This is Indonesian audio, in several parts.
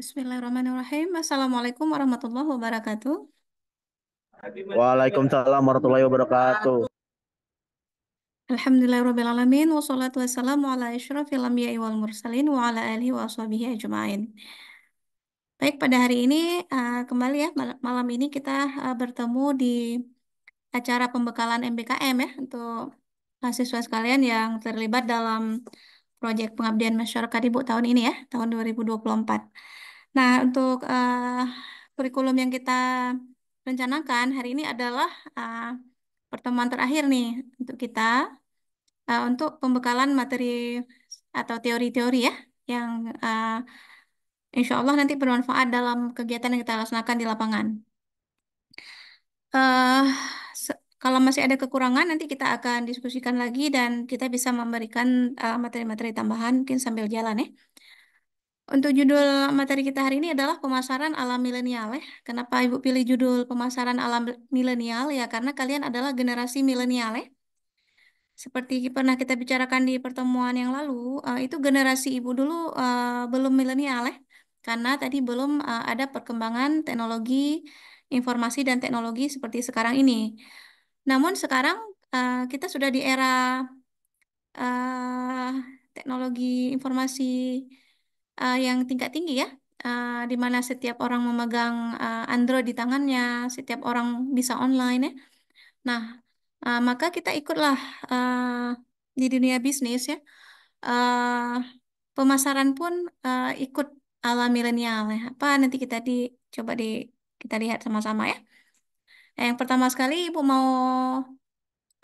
Bismillahirrahmanirrahim. Assalamualaikum warahmatullahi wabarakatuh. Waalaikumsalam warahmatullahi wabarakatuh. Alhamdulillahirrahmanirrahim. Wassalatu wassalamu ala isyrafil anbiya'i wal mursalin wa ala alihi wa ashabihi ajma'in. Baik, pada hari ini uh, kembali ya malam ini kita uh, bertemu di acara pembekalan MBKM ya untuk mahasiswa sekalian yang terlibat dalam proyek pengabdian masyarakat Ibu tahun ini ya, tahun 2024. Nah, untuk uh, kurikulum yang kita rencanakan hari ini adalah uh, pertemuan terakhir nih untuk kita uh, untuk pembekalan materi atau teori-teori ya yang uh, insya Allah nanti bermanfaat dalam kegiatan yang kita laksanakan di lapangan. Uh, kalau masih ada kekurangan, nanti kita akan diskusikan lagi dan kita bisa memberikan materi-materi uh, materi -materi tambahan mungkin sambil jalan ya. Untuk judul materi kita hari ini adalah pemasaran ala milenial Eh. Kenapa Ibu pilih judul pemasaran ala milenial ya? Karena kalian adalah generasi milenial Eh. Seperti pernah kita bicarakan di pertemuan yang lalu, uh, itu generasi Ibu dulu uh, belum milenial Eh. Karena tadi belum uh, ada perkembangan teknologi informasi dan teknologi seperti sekarang ini. Namun sekarang uh, kita sudah di era uh, teknologi informasi uh, yang tingkat tinggi ya, uh, di mana setiap orang memegang uh, Android di tangannya, setiap orang bisa online ya. Nah, uh, maka kita ikutlah uh, di dunia bisnis ya. Uh, pemasaran pun uh, ikut ala milenial ya. Apa nanti kita di coba di kita lihat sama-sama ya. Nah, yang pertama sekali Ibu mau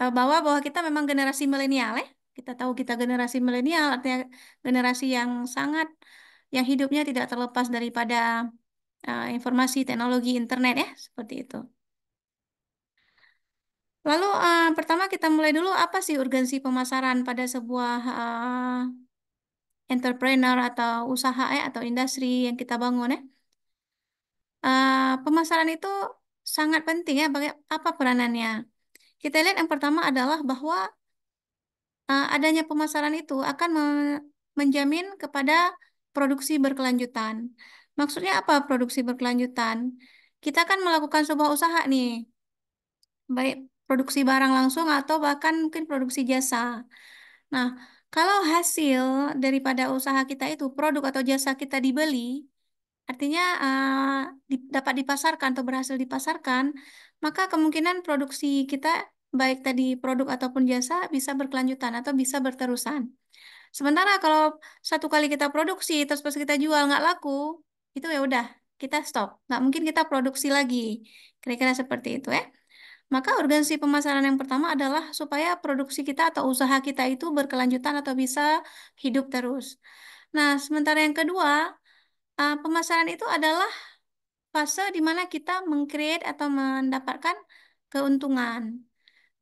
uh, bawa bahwa kita memang generasi milenial ya. Kita tahu kita generasi milenial artinya generasi yang sangat yang hidupnya tidak terlepas daripada uh, informasi teknologi internet ya, seperti itu. Lalu uh, pertama kita mulai dulu apa sih urgensi pemasaran pada sebuah uh, entrepreneur atau usaha ya atau industri yang kita bangun ya. Uh, pemasaran itu sangat penting ya bagi apa peranannya. Kita lihat yang pertama adalah bahwa uh, adanya pemasaran itu akan menjamin kepada produksi berkelanjutan. Maksudnya apa produksi berkelanjutan? Kita kan melakukan sebuah usaha nih, baik produksi barang langsung atau bahkan mungkin produksi jasa. Nah, kalau hasil daripada usaha kita itu produk atau jasa kita dibeli, artinya uh, di, dapat dipasarkan atau berhasil dipasarkan, maka kemungkinan produksi kita baik tadi produk ataupun jasa bisa berkelanjutan atau bisa berterusan. Sementara kalau satu kali kita produksi terus pas kita jual nggak laku, itu ya udah kita stop. Nggak mungkin kita produksi lagi. Kira-kira seperti itu ya. Maka urgensi pemasaran yang pertama adalah supaya produksi kita atau usaha kita itu berkelanjutan atau bisa hidup terus. Nah, sementara yang kedua, eh, pemasaran itu adalah fase di mana kita mengcreate atau mendapatkan keuntungan.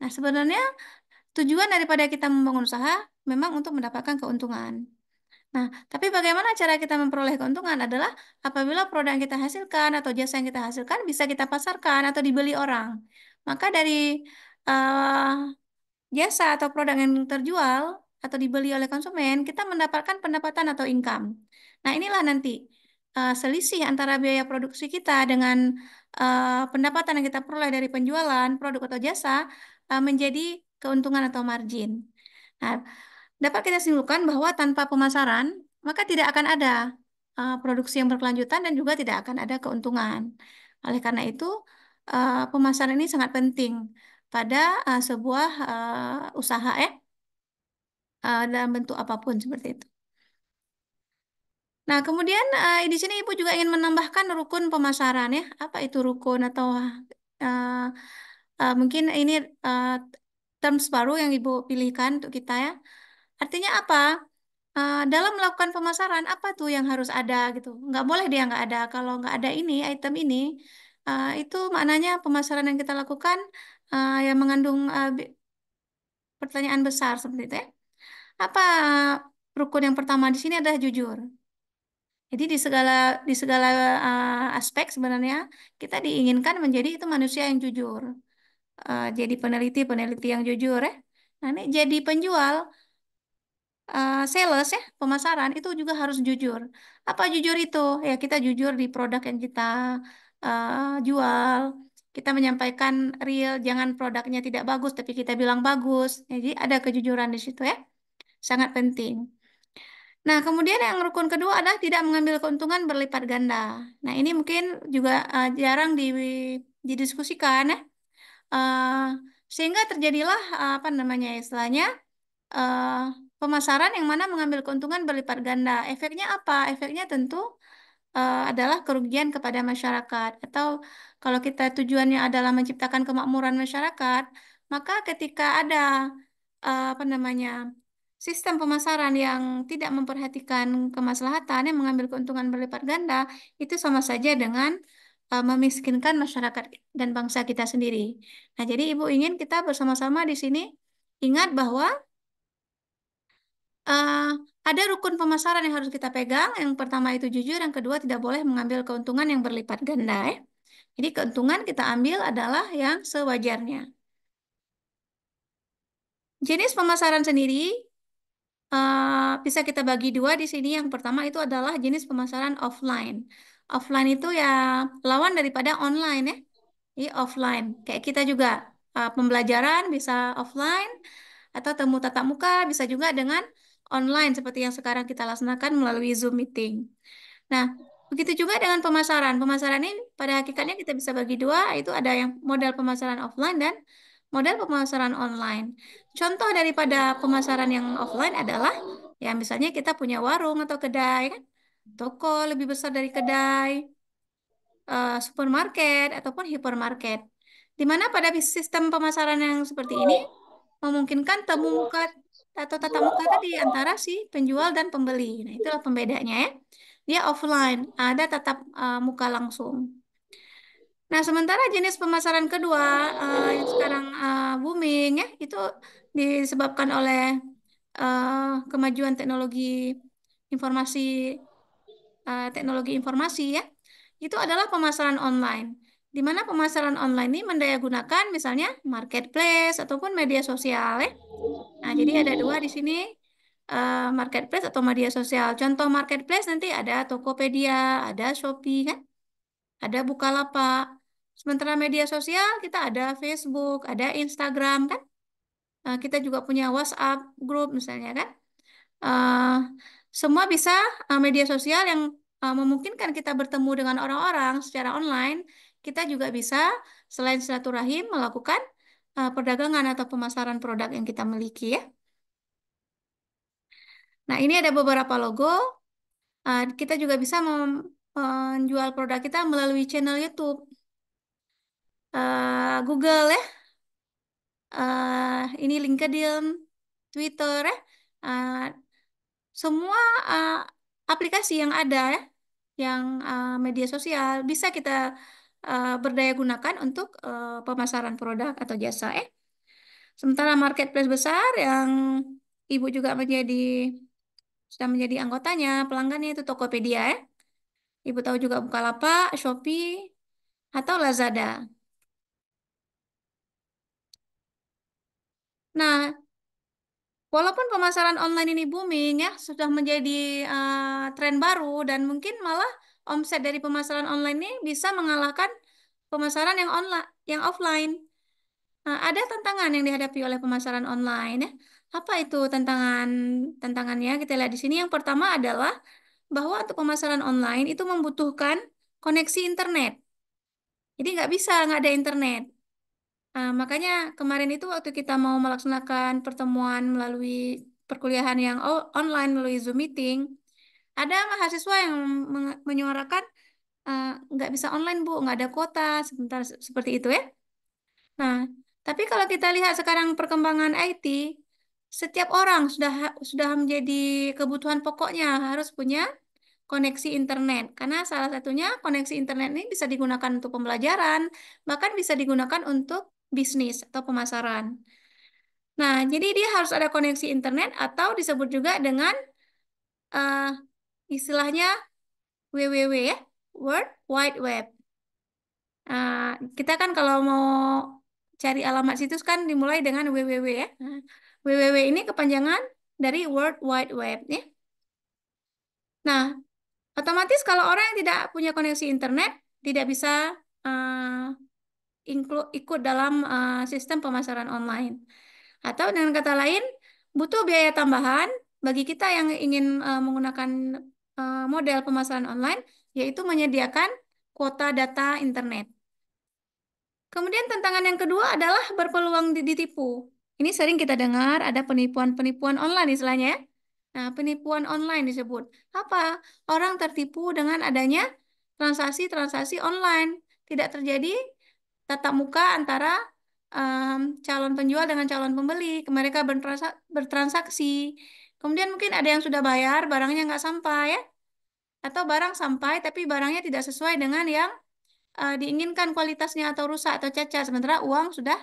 Nah, sebenarnya tujuan daripada kita membangun usaha memang untuk mendapatkan keuntungan. Nah, tapi bagaimana cara kita memperoleh keuntungan adalah apabila produk yang kita hasilkan atau jasa yang kita hasilkan bisa kita pasarkan atau dibeli orang. Maka dari uh, jasa atau produk yang terjual atau dibeli oleh konsumen, kita mendapatkan pendapatan atau income. Nah, inilah nanti uh, selisih antara biaya produksi kita dengan uh, pendapatan yang kita peroleh dari penjualan produk atau jasa uh, menjadi keuntungan atau margin. Nah, dapat kita simpulkan bahwa tanpa pemasaran, maka tidak akan ada uh, produksi yang berkelanjutan dan juga tidak akan ada keuntungan. Oleh karena itu, uh, pemasaran ini sangat penting pada uh, sebuah uh, usaha ya, uh, dalam bentuk apapun seperti itu. Nah, kemudian uh, di sini Ibu juga ingin menambahkan rukun pemasaran ya. Apa itu rukun atau uh, uh, mungkin ini uh, terms baru yang Ibu pilihkan untuk kita ya. Artinya apa? Uh, dalam melakukan pemasaran apa tuh yang harus ada gitu? Nggak boleh dia nggak ada. Kalau nggak ada ini item ini, uh, itu maknanya pemasaran yang kita lakukan uh, yang mengandung uh, pertanyaan besar seperti itu. Ya. Apa rukun yang pertama di sini adalah jujur. Jadi di segala di segala uh, aspek sebenarnya kita diinginkan menjadi itu manusia yang jujur. Uh, jadi peneliti peneliti yang jujur ya. Nah, ini jadi penjual uh, sales ya, pemasaran itu juga harus jujur. Apa jujur itu? Ya kita jujur di produk yang kita uh, jual. Kita menyampaikan real, jangan produknya tidak bagus tapi kita bilang bagus. Jadi ada kejujuran di situ ya. Sangat penting. Nah, kemudian yang rukun kedua adalah tidak mengambil keuntungan berlipat ganda. Nah, ini mungkin juga uh, jarang di, didiskusikan ya. uh, sehingga terjadilah apa namanya istilahnya uh, pemasaran yang mana mengambil keuntungan berlipat ganda. Efeknya apa? Efeknya tentu uh, adalah kerugian kepada masyarakat. Atau kalau kita tujuannya adalah menciptakan kemakmuran masyarakat, maka ketika ada uh, apa namanya sistem pemasaran yang tidak memperhatikan kemaslahatan yang mengambil keuntungan berlipat ganda itu sama saja dengan eh, memiskinkan masyarakat dan bangsa kita sendiri. Nah, jadi Ibu ingin kita bersama-sama di sini ingat bahwa uh, ada rukun pemasaran yang harus kita pegang. Yang pertama itu jujur, yang kedua tidak boleh mengambil keuntungan yang berlipat ganda. Ya. Jadi keuntungan kita ambil adalah yang sewajarnya. Jenis pemasaran sendiri uh, bisa kita bagi dua di sini. Yang pertama itu adalah jenis pemasaran offline. Offline itu ya lawan daripada online ya. Jadi offline. Kayak kita juga uh, pembelajaran bisa offline atau temu tatap muka bisa juga dengan online seperti yang sekarang kita laksanakan melalui Zoom meeting. Nah, begitu juga dengan pemasaran. Pemasaran ini pada hakikatnya kita bisa bagi dua, itu ada yang modal pemasaran offline dan modal pemasaran online. Contoh daripada pemasaran yang offline adalah ya misalnya kita punya warung atau kedai ya kan, toko lebih besar dari kedai, eh, supermarket ataupun hipermarket. Di mana pada sistem pemasaran yang seperti ini memungkinkan temu muka atau tatap muka tadi antara si penjual dan pembeli. Nah, itulah pembedanya ya. Dia offline, ada tatap uh, muka langsung. Nah, sementara jenis pemasaran kedua uh, yang sekarang uh, booming ya, itu disebabkan oleh uh, kemajuan teknologi informasi uh, teknologi informasi ya. Itu adalah pemasaran online. Di mana pemasaran online ini mendayagunakan misalnya marketplace ataupun media sosial ya. Nah, jadi ada hmm. dua di sini uh, marketplace atau media sosial. Contoh marketplace nanti ada Tokopedia, ada Shopee kan? Ada Bukalapak. Sementara media sosial kita ada Facebook, ada Instagram kan? Uh, kita juga punya WhatsApp grup misalnya kan? Uh, semua bisa uh, media sosial yang uh, memungkinkan kita bertemu dengan orang-orang secara online, kita juga bisa selain silaturahim melakukan uh, perdagangan atau pemasaran produk yang kita miliki ya. Nah, ini ada beberapa logo. Uh, kita juga bisa menjual produk kita melalui channel YouTube. Uh, Google ya. Uh, ini LinkedIn, Twitter ya. Uh, semua uh, aplikasi yang ada ya, yang uh, media sosial bisa kita uh, berdaya gunakan untuk uh, pemasaran produk atau jasa. Eh, sementara marketplace besar yang ibu juga menjadi sudah menjadi anggotanya, pelanggannya itu Tokopedia. Eh. Ibu tahu juga Bukalapak, Shopee, atau Lazada. Nah, walaupun pemasaran online ini booming ya, sudah menjadi uh, tren baru dan mungkin malah omset dari pemasaran online ini bisa mengalahkan pemasaran yang online, yang offline. Nah, ada tantangan yang dihadapi oleh pemasaran online ya. Apa itu tantangan tantangannya? Kita lihat di sini yang pertama adalah bahwa untuk pemasaran online itu membutuhkan koneksi internet. Jadi nggak bisa nggak ada internet. Nah, makanya kemarin itu waktu kita mau melaksanakan pertemuan melalui perkuliahan yang online melalui Zoom meeting, ada mahasiswa yang menyuarakan eh, nggak bisa online bu, nggak ada kuota, sebentar seperti itu ya. Nah, tapi kalau kita lihat sekarang perkembangan IT, setiap orang sudah sudah menjadi kebutuhan pokoknya harus punya koneksi internet. Karena salah satunya koneksi internet ini bisa digunakan untuk pembelajaran, bahkan bisa digunakan untuk bisnis atau pemasaran. Nah, jadi dia harus ada koneksi internet atau disebut juga dengan uh, istilahnya www ya World Wide Web nah, kita kan kalau mau cari alamat situs kan dimulai dengan www ya www hmm. ini kepanjangan dari World Wide Web ya nah otomatis kalau orang yang tidak punya koneksi internet tidak bisa uh, ikut dalam uh, sistem pemasaran online. Atau dengan kata lain, butuh biaya tambahan bagi kita yang ingin uh, menggunakan Eh, model pemasaran online, yaitu menyediakan kuota data internet. Kemudian tantangan yang kedua adalah berpeluang ditipu. Ini sering kita dengar ada penipuan-penipuan online istilahnya ya. Nah, penipuan online disebut. Apa? Orang tertipu dengan adanya transaksi-transaksi online. Tidak terjadi tatap muka antara um, calon penjual dengan calon pembeli. Mereka bertransaksi Kemudian mungkin ada yang sudah bayar, barangnya nggak sampai ya. Atau barang sampai tapi barangnya tidak sesuai dengan yang uh, diinginkan kualitasnya atau rusak atau cacat. Sementara uang sudah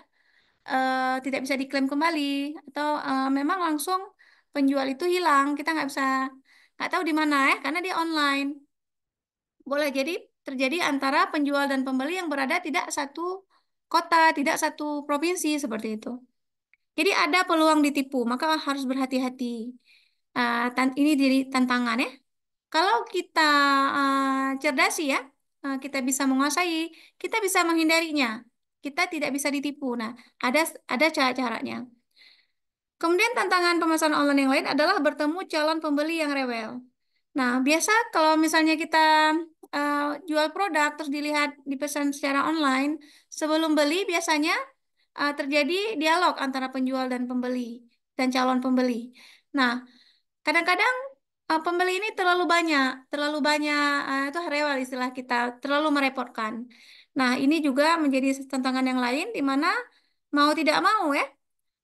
uh, tidak bisa diklaim kembali atau uh, memang langsung penjual itu hilang. Kita nggak bisa nggak tahu di mana ya karena dia online. Boleh jadi terjadi antara penjual dan pembeli yang berada tidak satu kota, tidak satu provinsi seperti itu. Jadi ada peluang ditipu, maka harus berhati-hati. Eh, tan ini jadi tantangan ya. Kalau kita uh, cerdas ya, uh, kita bisa menguasai, kita bisa menghindarinya. Kita tidak bisa ditipu. Nah, ada ada cara-caranya. Kemudian tantangan pemesanan online yang lain adalah bertemu calon pembeli yang rewel. Nah, biasa kalau misalnya kita uh, jual produk terus dilihat dipesan secara online, sebelum beli biasanya uh, terjadi dialog antara penjual dan pembeli dan calon pembeli. Nah, kadang-kadang uh, pembeli ini terlalu banyak, terlalu banyak uh, itu rewel istilah kita, terlalu merepotkan. Nah, ini juga menjadi tantangan yang lain di mana mau tidak mau ya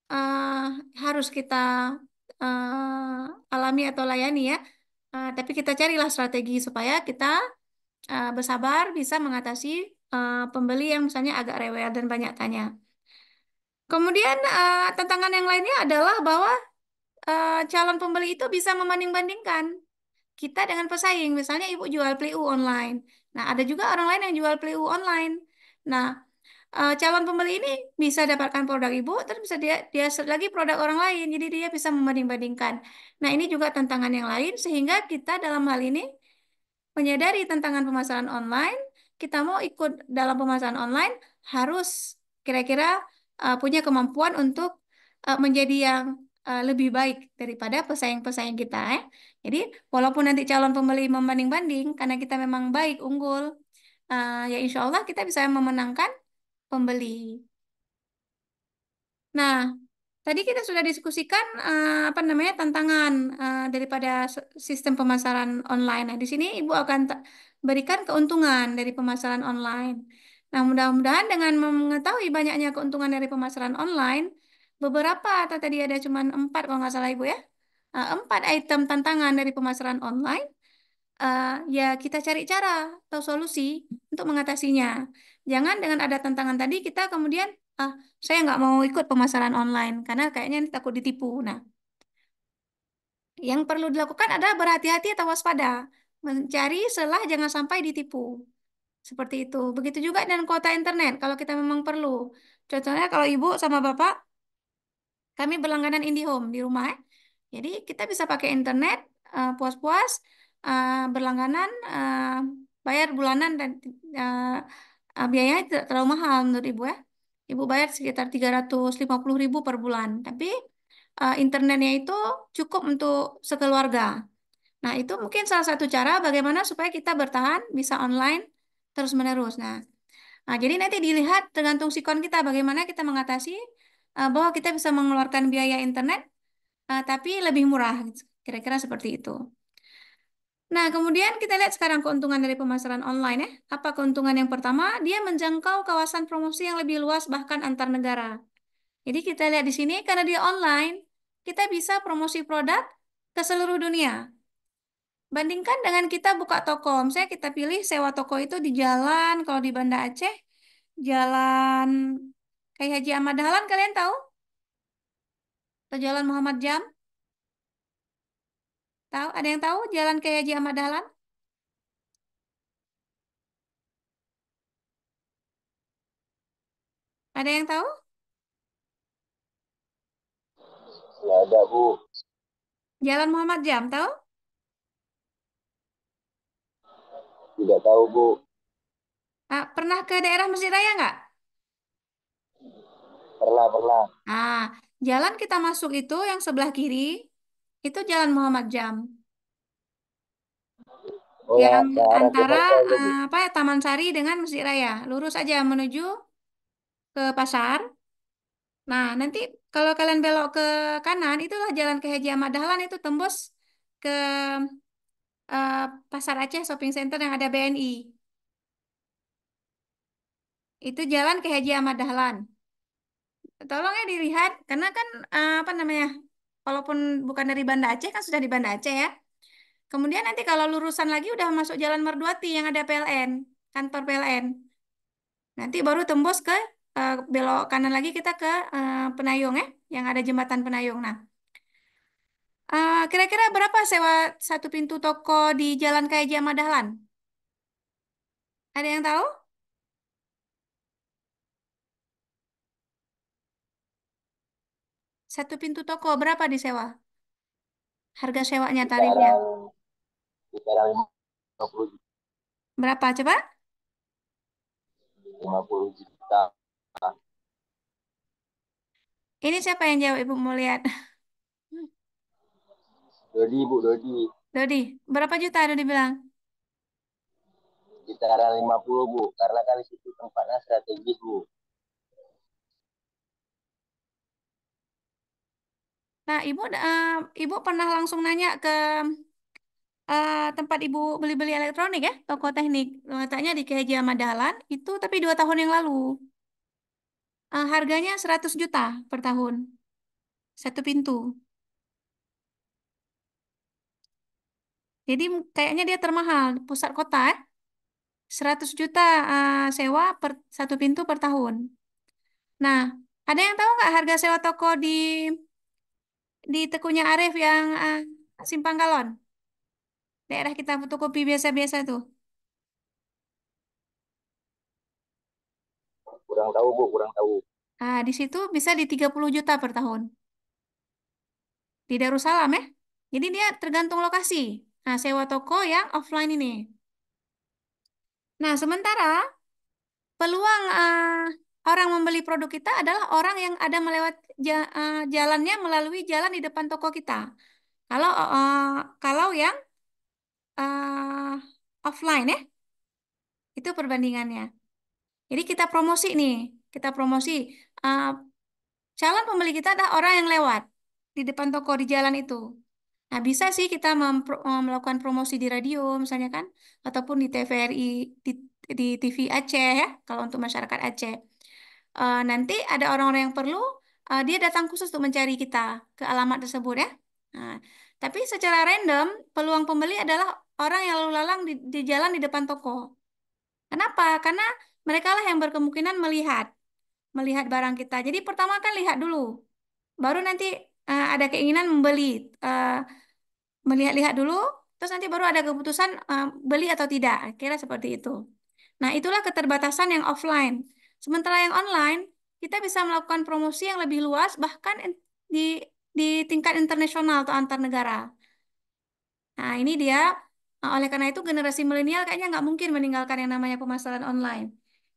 uh, harus kita uh, alami atau layani ya. Uh, tapi kita carilah strategi supaya kita uh, bersabar bisa mengatasi uh, pembeli yang misalnya agak rewel dan banyak tanya. Kemudian uh, tantangan yang lainnya adalah bahwa Eh, calon pembeli itu bisa membanding-bandingkan kita dengan pesaing. Misalnya ibu jual PLU online. Nah, ada juga orang lain yang jual PLU online. Nah, eh, calon pembeli ini bisa dapatkan produk ibu, terus bisa dia dia lagi produk orang lain. Jadi dia bisa membanding-bandingkan. Nah, ini juga tantangan yang lain sehingga kita dalam hal ini menyadari tantangan pemasaran online, kita mau ikut dalam pemasaran online harus kira-kira uh, punya kemampuan untuk uh, menjadi yang uh, lebih baik daripada pesaing-pesaing kita. Eh? Jadi walaupun nanti calon pembeli membanding-banding, karena kita memang baik, unggul, uh, ya insya Allah kita bisa memenangkan pembeli. Nah, tadi kita sudah diskusikan uh, apa namanya tantangan uh, daripada sistem pemasaran online. Nah, di sini Ibu akan berikan keuntungan dari pemasaran online. Nah, mudah-mudahan dengan mengetahui banyaknya keuntungan dari pemasaran online, beberapa atau tadi ada cuma empat kalau nggak salah Ibu ya. Eh, empat item tantangan dari pemasaran online, eh, ya kita cari cara atau solusi untuk mengatasinya. Jangan dengan ada tantangan tadi kita kemudian, ah saya nggak mau ikut pemasaran online karena kayaknya ini takut ditipu. Nah, yang perlu dilakukan adalah berhati-hati atau waspada. Mencari selah jangan sampai ditipu. Seperti itu. Begitu juga dengan kuota internet kalau kita memang perlu. Contohnya kalau ibu sama bapak kami berlangganan IndiHome di rumah. Eh. Jadi kita bisa pakai internet eh, puas-puas uh, uh, berlangganan uh, bayar bulanan dan uh, biayanya tidak terlalu mahal menurut Ibu ya. Ibu bayar sekitar 350 ribu per bulan, tapi uh, internetnya itu cukup untuk sekeluarga. Nah, itu hmm. mungkin salah satu cara bagaimana supaya kita bertahan bisa online terus-menerus. Nah, Nah, jadi nanti dilihat tergantung sikon kita bagaimana kita mengatasi uh, bahwa kita bisa mengeluarkan biaya internet uh, tapi lebih murah gitu. kira-kira seperti itu. Nah, kemudian kita lihat sekarang keuntungan dari pemasaran online ya. Apa keuntungan yang pertama? Dia menjangkau kawasan promosi yang lebih luas bahkan antar negara. Jadi kita lihat di sini karena dia online, kita bisa promosi produk ke seluruh dunia. Bandingkan dengan kita buka toko, misalnya kita pilih sewa toko itu di jalan, kalau di Banda Aceh, jalan Kayak Haji Ahmad Dahlan kalian tahu? Atau Jalan Muhammad Jam? Tahu? Ada yang tahu jalan kayak Haji Ahmad Dahlan? Ada yang tahu? Tidak ada, Bu. Jalan Muhammad Jam, tahu? Tidak tahu, Bu. Ah, pernah ke daerah Masjid Raya nggak? perlah perlah. Ah, jalan kita masuk itu yang sebelah kiri, itu jalan Muhammad Jam. Oh, yang antara ah, apa ya, Taman Sari dengan Masjid Raya. Lurus aja menuju ke pasar. Nah, nanti kalau kalian belok ke kanan, itulah jalan ke Haji Ahmad Dahlan itu tembus ke uh, Pasar Aceh Shopping Center yang ada BNI. Itu jalan ke Haji Ahmad Dahlan tolong ya dilihat karena kan eh, apa namanya walaupun bukan dari Banda Aceh kan sudah di Banda Aceh ya kemudian nanti kalau lurusan lagi udah masuk Jalan Merduati yang ada PLN kantor PLN nanti baru tembus ke eh, belok kanan lagi kita ke eh, Penayung ya yang ada jembatan Penayung nah kira-kira berapa sewa satu pintu toko di Jalan Kaya Ada yang tahu? Satu pintu toko berapa disewa? Harga sewanya tarifnya? Berapa coba? 50 juta. Ini siapa yang jawab Ibu mau lihat? Dodi, Bu Dodi. Dodi, berapa juta Dodi bilang? Sekitar 50, Bu. Karena kan di situ tempatnya strategis, Bu. Nah, Ibu uh, Ibu pernah langsung nanya ke uh, tempat Ibu beli-beli elektronik ya, toko teknik. Letaknya di Kiai Madalan, itu tapi dua tahun yang lalu. Uh, harganya 100 juta per tahun. Satu pintu. Jadi kayaknya dia termahal, pusat kota ya. 100 juta uh, sewa per satu pintu per tahun. Nah, ada yang tahu nggak harga sewa toko di di Tekunya Arif yang uh, Simpang Galon. Daerah kita fotokopi biasa-biasa tuh. Kurang tahu, Bu, kurang tahu. Ah, di situ bisa di 30 juta per tahun. Di Darussalam ya. Jadi dia tergantung lokasi. Nah, sewa toko yang offline ini. Nah, sementara peluang uh, orang membeli produk kita adalah orang yang ada melewat Eh, jalannya melalui jalan di depan toko kita. Kalau uh, kalau yang uh, offline ya, itu perbandingannya. Jadi kita promosi nih, kita promosi uh, calon pembeli kita ada orang yang lewat di depan toko di jalan itu. Nah, bisa sih kita melakukan promosi di radio misalnya kan, ataupun di TVRI, di, di TV Aceh ya, kalau untuk masyarakat Aceh. Uh, nanti ada orang-orang yang perlu uh, dia datang khusus untuk mencari kita ke alamat tersebut ya. Nah, tapi secara random peluang pembeli adalah orang yang lalu lalang di, di jalan di depan toko. Kenapa? Karena mereka lah yang berkemungkinan melihat melihat barang kita. Jadi pertama kan lihat dulu, baru nanti uh, ada keinginan membeli. uh, melihat-lihat dulu, terus nanti baru ada keputusan uh, beli atau tidak. Kira seperti itu. Nah, itulah keterbatasan yang offline. Sementara yang online, kita bisa melakukan promosi yang lebih luas bahkan di di tingkat internasional atau antar negara. Nah, ini dia. Nah, oleh karena itu generasi milenial kayaknya nggak mungkin meninggalkan yang namanya pemasaran online.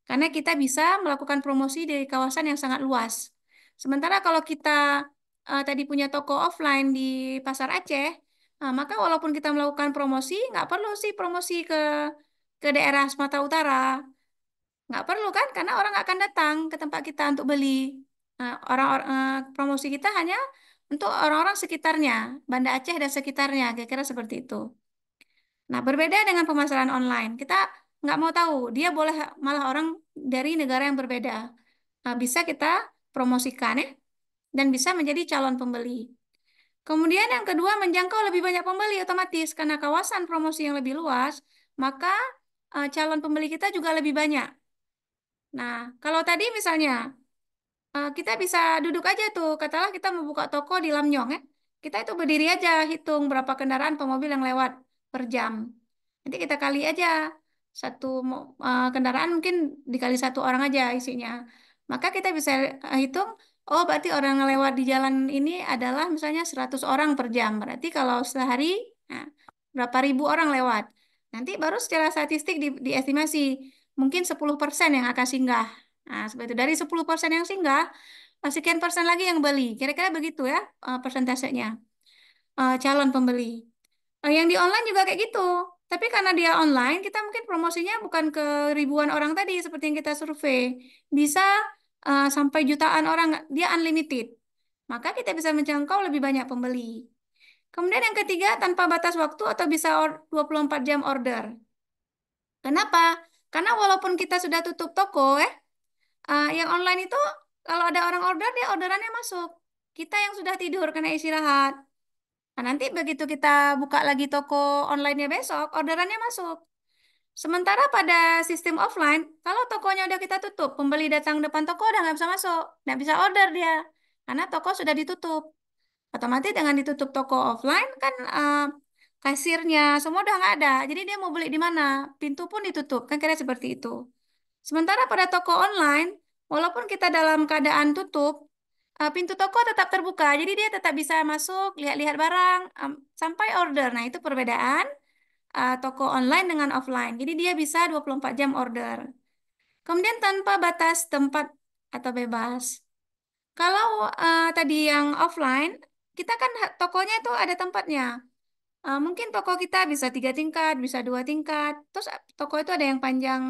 Karena kita bisa melakukan promosi di kawasan yang sangat luas. Sementara kalau kita uh, tadi punya toko offline di Pasar Aceh, Nah, maka walaupun kita melakukan promosi, nggak perlu sih promosi ke ke daerah Sumatera Utara, nggak perlu kan karena orang nggak akan datang ke tempat kita untuk beli orang orang, nah, eh, promosi kita hanya untuk orang-orang sekitarnya Banda Aceh dan sekitarnya kira-kira seperti itu nah berbeda dengan pemasaran online kita nggak mau tahu dia boleh malah orang dari negara yang berbeda nah, bisa kita promosikan ya dan bisa menjadi calon pembeli kemudian yang kedua menjangkau lebih banyak pembeli otomatis karena kawasan promosi yang lebih luas maka eh, calon pembeli kita juga lebih banyak Nah, kalau tadi misalnya eh, kita bisa duduk aja tuh, katalah kita membuka toko di Lamnyong ya. Kita itu berdiri aja hitung berapa kendaraan pemobil yang lewat per jam. Nanti kita kali aja satu eh, kendaraan mungkin dikali satu orang aja isinya. Maka kita bisa eh, hitung Oh, berarti orang yang lewat di jalan ini adalah misalnya 100 orang per jam. Berarti kalau sehari nah, berapa ribu orang lewat. Nanti baru secara statistik di, diestimasi mungkin 10% yang akan singgah. Nah, seperti itu. Dari 10% yang singgah, sekian persen lagi yang beli. Kira-kira begitu ya eh, persentasenya eh, calon pembeli. Eh, yang di online juga kayak gitu. Tapi karena dia online, kita mungkin promosinya bukan ke ribuan orang tadi seperti yang kita survei. Bisa sampai jutaan orang, dia unlimited. Maka kita bisa menjangkau lebih banyak pembeli. Kemudian yang ketiga, tanpa batas waktu atau bisa 24 jam order. Kenapa? Karena walaupun kita sudah tutup toko, eh, uh, yang online itu kalau ada orang order dia orderannya masuk. Kita yang sudah tidur kena istirahat. Nah, nanti begitu kita buka lagi toko online-nya besok, orderannya masuk. Sementara pada sistem offline, kalau tokonya udah kita tutup, pembeli datang depan toko udah nggak bisa masuk, nggak bisa order dia, karena toko sudah ditutup. Otomatis dengan ditutup toko offline kan uh, kasirnya semua udah nggak ada jadi dia mau beli di mana pintu pun ditutup kan kira seperti itu sementara pada toko online walaupun kita dalam keadaan tutup eh, pintu toko tetap terbuka jadi dia tetap bisa masuk lihat-lihat barang sampai order nah itu perbedaan eh, toko online dengan offline jadi dia bisa 24 jam order kemudian tanpa batas tempat atau bebas kalau uh, tadi yang offline kita kan tokonya itu ada tempatnya Uh, mungkin toko kita bisa tiga tingkat, bisa dua tingkat. Terus eh, toko itu ada yang panjang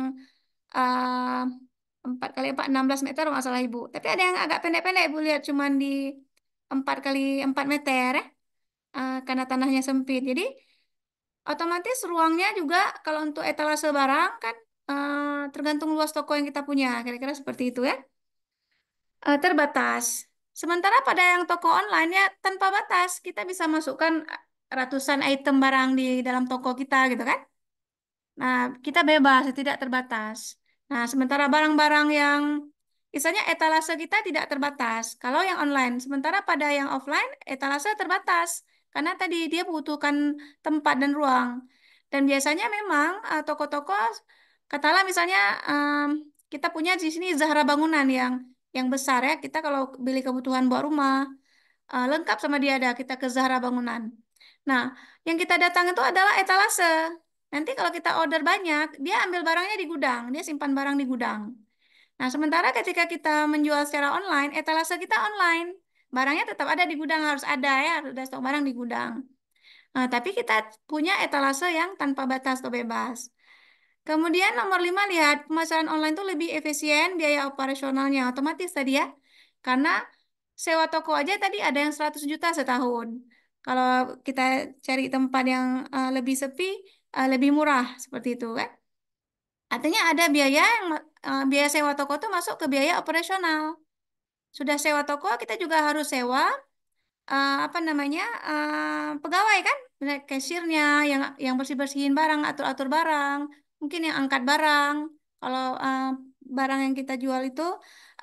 eh, empat kali empat enam belas meter nggak salah ibu. Tapi ada yang agak pendek-pendek ibu lihat cuman di empat kali empat meter eh? eh, karena tanahnya sempit. Jadi otomatis ruangnya juga kalau untuk etalase barang kan eh, tergantung luas toko yang kita punya. Kira-kira seperti itu ya. Eh, terbatas. Sementara pada yang toko online ya tanpa batas kita bisa masukkan ratusan item barang di dalam toko kita gitu kan. Nah, kita bebas, tidak terbatas. Nah, sementara barang-barang yang misalnya etalase kita tidak terbatas kalau yang online. Sementara pada yang offline etalase terbatas karena tadi dia butuhkan tempat dan ruang. Dan biasanya memang eh, toko-toko uh, katalah misalnya um, kita punya di sini Zahra bangunan yang yang besar ya. Kita kalau beli kebutuhan buat rumah uh, lengkap sama dia ada kita ke Zahra bangunan. Nah, yang kita datang itu adalah etalase. Nanti kalau kita order banyak, dia ambil barangnya di gudang, dia simpan barang di gudang. Nah, sementara ketika kita menjual secara online, etalase kita online. Barangnya tetap ada di gudang, harus ada ya, harus ada stok barang di gudang. Nah, tapi kita punya etalase yang tanpa batas atau bebas. Kemudian nomor lima, lihat pemasaran online itu lebih efisien biaya operasionalnya, otomatis tadi ya. Karena sewa toko aja tadi ada yang 100 juta setahun. Kalau kita cari tempat yang uh, lebih sepi, uh, lebih murah seperti itu kan. Artinya ada biaya yang uh, biaya sewa toko itu masuk ke biaya operasional. Sudah sewa toko, kita juga harus sewa uh, apa namanya uh, pegawai kan, kasirnya yang yang bersih bersihin barang, atur atur barang, mungkin yang angkat barang. Kalau uh, barang yang kita jual itu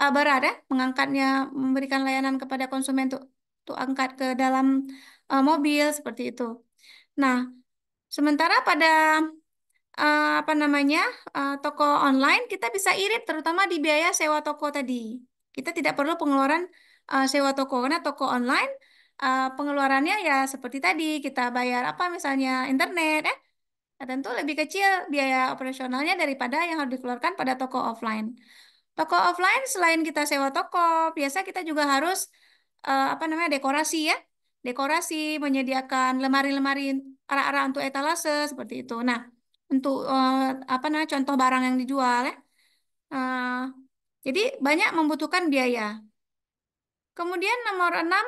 uh, ya mengangkatnya, memberikan layanan kepada konsumen tuh tuh angkat ke dalam uh, mobil seperti itu. Nah, sementara pada uh, apa namanya uh, toko online kita bisa irit terutama di biaya sewa toko tadi. Kita tidak perlu pengeluaran uh, sewa toko karena toko online uh, pengeluarannya ya seperti tadi kita bayar apa misalnya internet eh Nah, tentu lebih kecil biaya operasionalnya daripada yang harus dikeluarkan pada toko offline. Toko offline selain kita sewa toko, biasa kita juga harus uh, apa namanya dekorasi ya dekorasi, menyediakan lemari-lemari arah-arah untuk etalase seperti itu. Nah, untuk uh, apa namanya contoh barang yang dijual ya. Uh, jadi banyak membutuhkan biaya. Kemudian nomor enam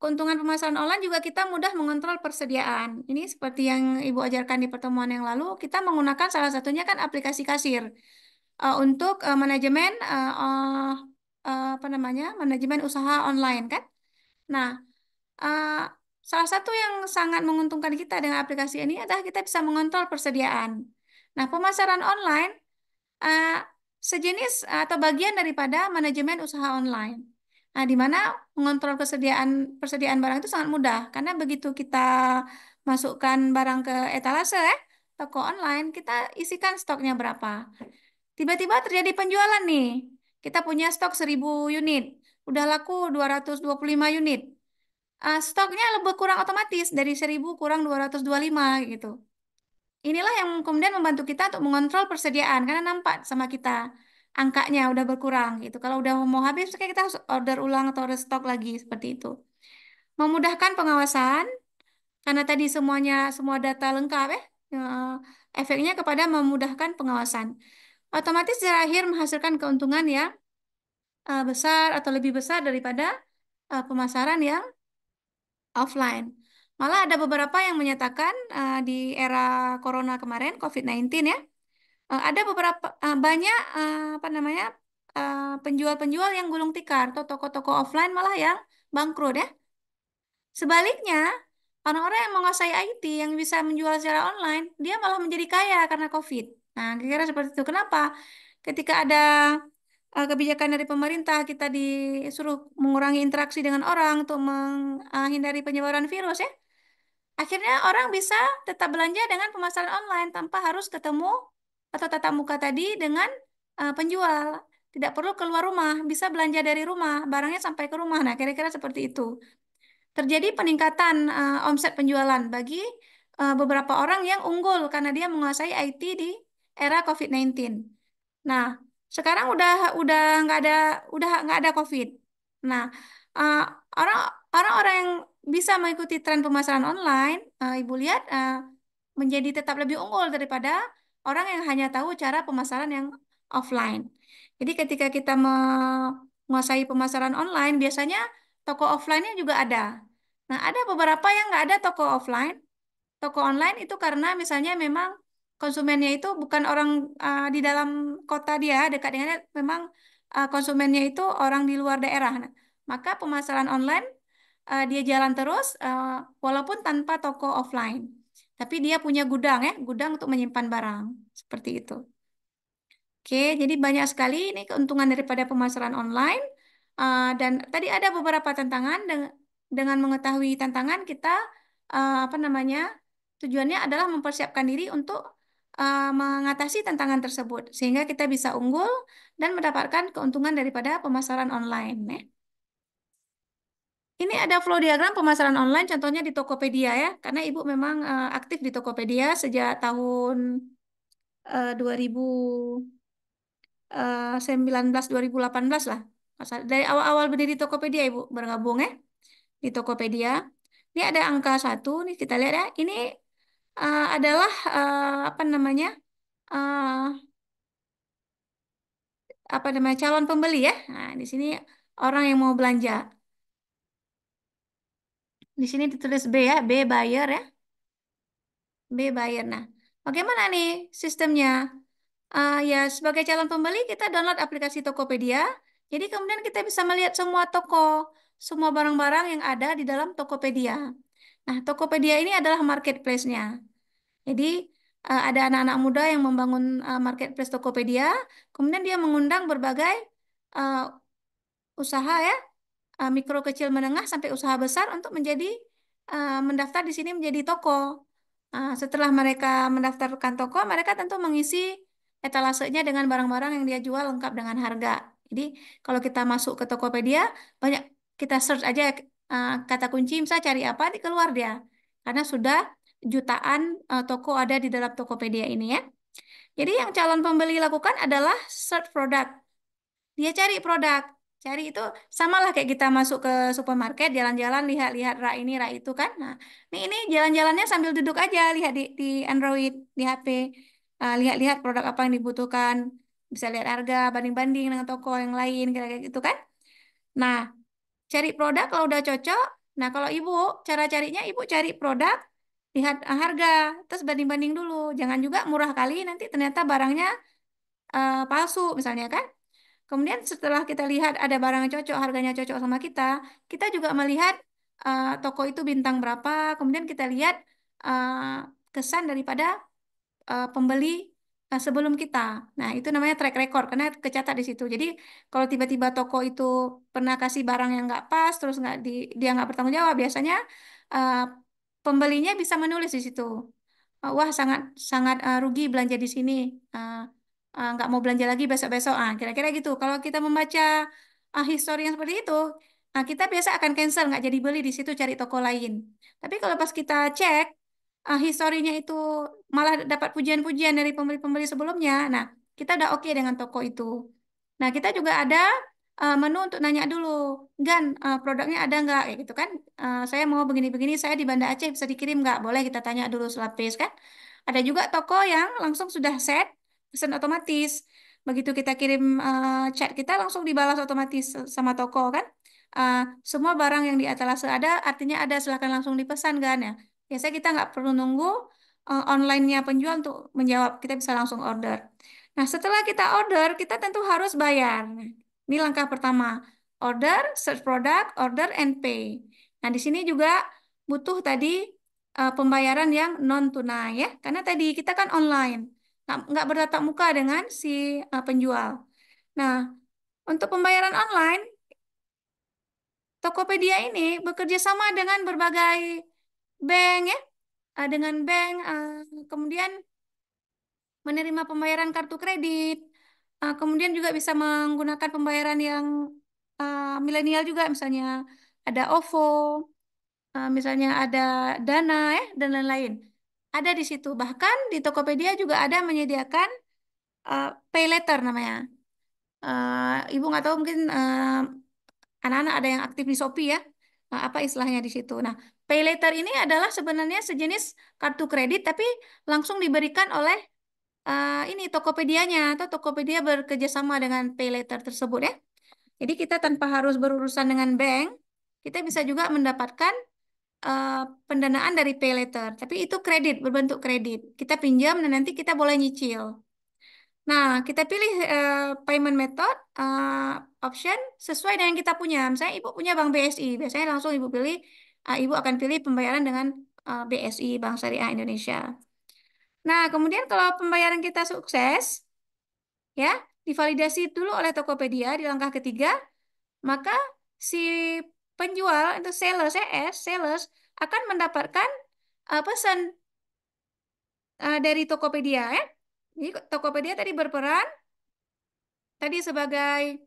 keuntungan pemasaran online juga kita mudah mengontrol persediaan. Ini seperti yang Ibu ajarkan di pertemuan yang lalu, kita menggunakan salah satunya kan aplikasi kasir uh, untuk uh, manajemen uh, uh, apa namanya manajemen usaha online kan. Nah uh, salah satu yang sangat menguntungkan kita dengan aplikasi ini adalah kita bisa mengontrol persediaan. Nah, pemasaran online uh, sejenis atau bagian daripada manajemen usaha online. Nah, di mana mengontrol persediaan persediaan barang itu sangat mudah karena begitu kita masukkan barang ke etalase eh, toko online, kita isikan stoknya berapa. Tiba-tiba terjadi penjualan nih. Kita punya stok 1000 unit, udah laku 225 unit uh, stoknya lebih kurang otomatis dari 1000 kurang 225 gitu. Inilah yang kemudian membantu kita untuk mengontrol persediaan karena nampak sama kita angkanya udah berkurang gitu. Kalau udah mau habis kayak kita harus order ulang atau restock lagi seperti itu. Memudahkan pengawasan karena tadi semuanya semua data lengkap ya. efeknya kepada memudahkan pengawasan. Otomatis terakhir menghasilkan keuntungan yang besar atau lebih besar daripada pemasaran yang offline. Malah ada beberapa yang menyatakan uh, di era corona kemarin COVID-19 ya, uh, ada beberapa uh, banyak uh, apa namanya penjual-penjual yang gulung tikar atau toko-toko offline malah yang bangkrut ya. Sebaliknya, orang-orang yang menguasai IT yang bisa menjual secara online, dia malah menjadi kaya karena COVID. Nah, kira-kira seperti itu. Kenapa? Ketika ada uh, kebijakan dari pemerintah kita disuruh mengurangi interaksi dengan orang untuk menghindari penyebaran virus ya. Akhirnya orang bisa tetap belanja dengan pemasaran online tanpa harus ketemu atau tatap muka tadi dengan uh, penjual. Tidak perlu keluar rumah, bisa belanja dari rumah, barangnya sampai ke rumah. Nah, kira-kira seperti itu. Terjadi peningkatan uh, omset penjualan bagi uh, beberapa orang yang unggul karena dia menguasai IT di era COVID-19. Nah, sekarang udah udah nggak ada udah nggak ada COVID. Nah, eh, orang orang-orang yang bisa mengikuti tren pemasaran online, uh, Ibu lihat uh, menjadi tetap lebih unggul daripada orang yang hanya tahu cara pemasaran yang offline. Jadi ketika kita menguasai pemasaran online, biasanya toko offline-nya juga ada. Nah, ada beberapa yang nggak ada toko offline, toko online itu karena misalnya memang konsumennya itu bukan orang uh, di dalam kota dia dekat dengannya memang uh, konsumennya itu orang di luar daerah nah, maka pemasaran online uh, dia jalan terus uh, walaupun tanpa toko offline tapi dia punya gudang ya gudang untuk menyimpan barang seperti itu oke jadi banyak sekali ini keuntungan daripada pemasaran online uh, dan tadi ada beberapa tantangan dengan mengetahui tantangan kita uh, apa namanya tujuannya adalah mempersiapkan diri untuk uh, mengatasi tantangan tersebut sehingga kita bisa unggul dan mendapatkan keuntungan daripada pemasaran online ya. Ini ada flow diagram pemasaran online contohnya di Tokopedia ya karena Ibu memang uh, aktif di Tokopedia sejak tahun uh, 2019 2018 lah. Dari awal-awal berdiri Tokopedia Ibu bergabung ya di Tokopedia. Ini ada angka satu nih kita lihat ya. Ini uh, adalah uh, apa namanya uh, apa namanya calon pembeli ya. Nah, di sini orang yang mau belanja. Di sini ditulis B ya, B buyer ya. B buyer. Nah, bagaimana nih sistemnya? Uh, ya sebagai calon pembeli kita download aplikasi Tokopedia. Jadi kemudian kita bisa melihat semua toko, semua barang-barang yang ada di dalam Tokopedia. Nah, Tokopedia ini adalah marketplace-nya. Jadi, eh, ada anak-anak muda yang membangun eh, marketplace Tokopedia, kemudian dia mengundang berbagai eh, usaha ya, mikro kecil menengah sampai usaha besar untuk menjadi mendaftar di sini menjadi toko. Nah, setelah mereka mendaftarkan toko, mereka tentu mengisi etalasenya dengan barang-barang yang dia jual lengkap dengan harga. Jadi, kalau kita masuk ke Tokopedia, banyak kita search aja Eh, kata kunci misalnya cari apa nih keluar dia karena sudah jutaan uh, toko ada di dalam Tokopedia ini ya. Jadi yang calon pembeli lakukan adalah search produk. Dia cari produk. Cari itu samalah kayak kita masuk ke supermarket, jalan-jalan lihat-lihat rak ini, rak itu kan. Nah, ini ini jalan-jalannya sambil duduk aja lihat di, di Android, di HP. Eh, lihat-lihat uh, produk apa yang dibutuhkan. Bisa lihat harga, banding-banding dengan toko yang lain, kira-kira gitu kan. Nah, Cari produk kalau udah cocok. Nah, kalau Ibu, cara carinya Ibu cari produk, lihat eh, harga, terus banding-banding dulu. Jangan juga murah kali, nanti ternyata barangnya uh, palsu misalnya kan. Kemudian setelah kita lihat ada barang cocok, harganya cocok sama kita, kita juga melihat uh, toko itu bintang berapa, kemudian kita lihat uh, kesan daripada uh, pembeli Eh, sebelum kita. Nah, itu namanya track record karena kecatat di situ. Jadi kalau tiba-tiba toko itu pernah kasih barang yang nggak pas, terus nggak di, dia nggak bertanggung jawab, biasanya uh, pembelinya bisa menulis di situ. Eh, wah, sangat sangat uh, rugi belanja di sini. nggak mau belanja lagi besok-besok. Ah, kira-kira gitu. Kalau kita membaca uh, histori yang seperti itu, Nah, kita biasa akan cancel, nggak jadi beli di situ cari toko lain. Tapi kalau pas kita cek, uh, historinya itu malah dapat pujian-pujian dari pembeli-pembeli sebelumnya. Nah, kita udah oke okay dengan toko itu. Nah, kita juga ada uh, menu untuk nanya dulu, Gan, uh, produknya ada nggak? Ya gitu kan, uh, saya mau begini-begini, saya di Banda Aceh bisa dikirim nggak? Boleh kita tanya dulu selapis kan? Ada juga toko yang langsung sudah set, pesan otomatis. Begitu kita kirim uh, chat kita langsung dibalas otomatis sama toko kan? Uh, semua barang yang di atas ada, artinya ada, silahkan langsung dipesan kan ya. Biasanya kita nggak perlu nunggu, Eh, online-nya penjual untuk menjawab. Kita bisa langsung order. Nah, setelah kita order, kita tentu harus bayar. Nah, ini langkah pertama. Order, search product, order, and pay. Nah, di sini juga butuh tadi uh, pembayaran yang non-tunai ya. Karena tadi kita kan online. Nggak bertatap muka dengan si uh, penjual. Nah, untuk pembayaran online, Tokopedia ini bekerja sama dengan berbagai bank ya, uh, dengan bank, uh, kemudian menerima pembayaran kartu kredit, uh, kemudian juga bisa menggunakan pembayaran yang uh, milenial juga, misalnya ada OVO, uh, misalnya ada Dana, eh, dan lain-lain. Ada di situ. Bahkan di Tokopedia juga ada menyediakan uh, pay letter namanya. Uh, Ibu nggak tahu mungkin anak-anak uh, ada yang aktif di Shopee ya, apa istilahnya di situ. Nah, PayLater ini adalah sebenarnya sejenis kartu kredit tapi langsung diberikan oleh uh, ini Tokopedia-nya atau Tokopedia bekerjasama dengan PayLater tersebut ya. Jadi kita tanpa harus berurusan dengan bank, kita bisa juga mendapatkan uh, pendanaan dari PayLater Tapi itu kredit, berbentuk kredit. Kita pinjam dan nanti kita boleh nyicil. Nah, kita pilih uh, payment method uh, option sesuai dengan yang kita punya. Misalnya ibu punya bank BSI, biasanya langsung ibu pilih uh, Ibu akan pilih pembayaran dengan uh, eh, BSI Bank Syariah Indonesia. Nah, kemudian kalau pembayaran kita sukses, ya, divalidasi dulu oleh Tokopedia di langkah ketiga, maka si penjual itu seller CS sellers akan mendapatkan uh, pesan uh, dari Tokopedia ya. Jadi Tokopedia tadi berperan tadi sebagai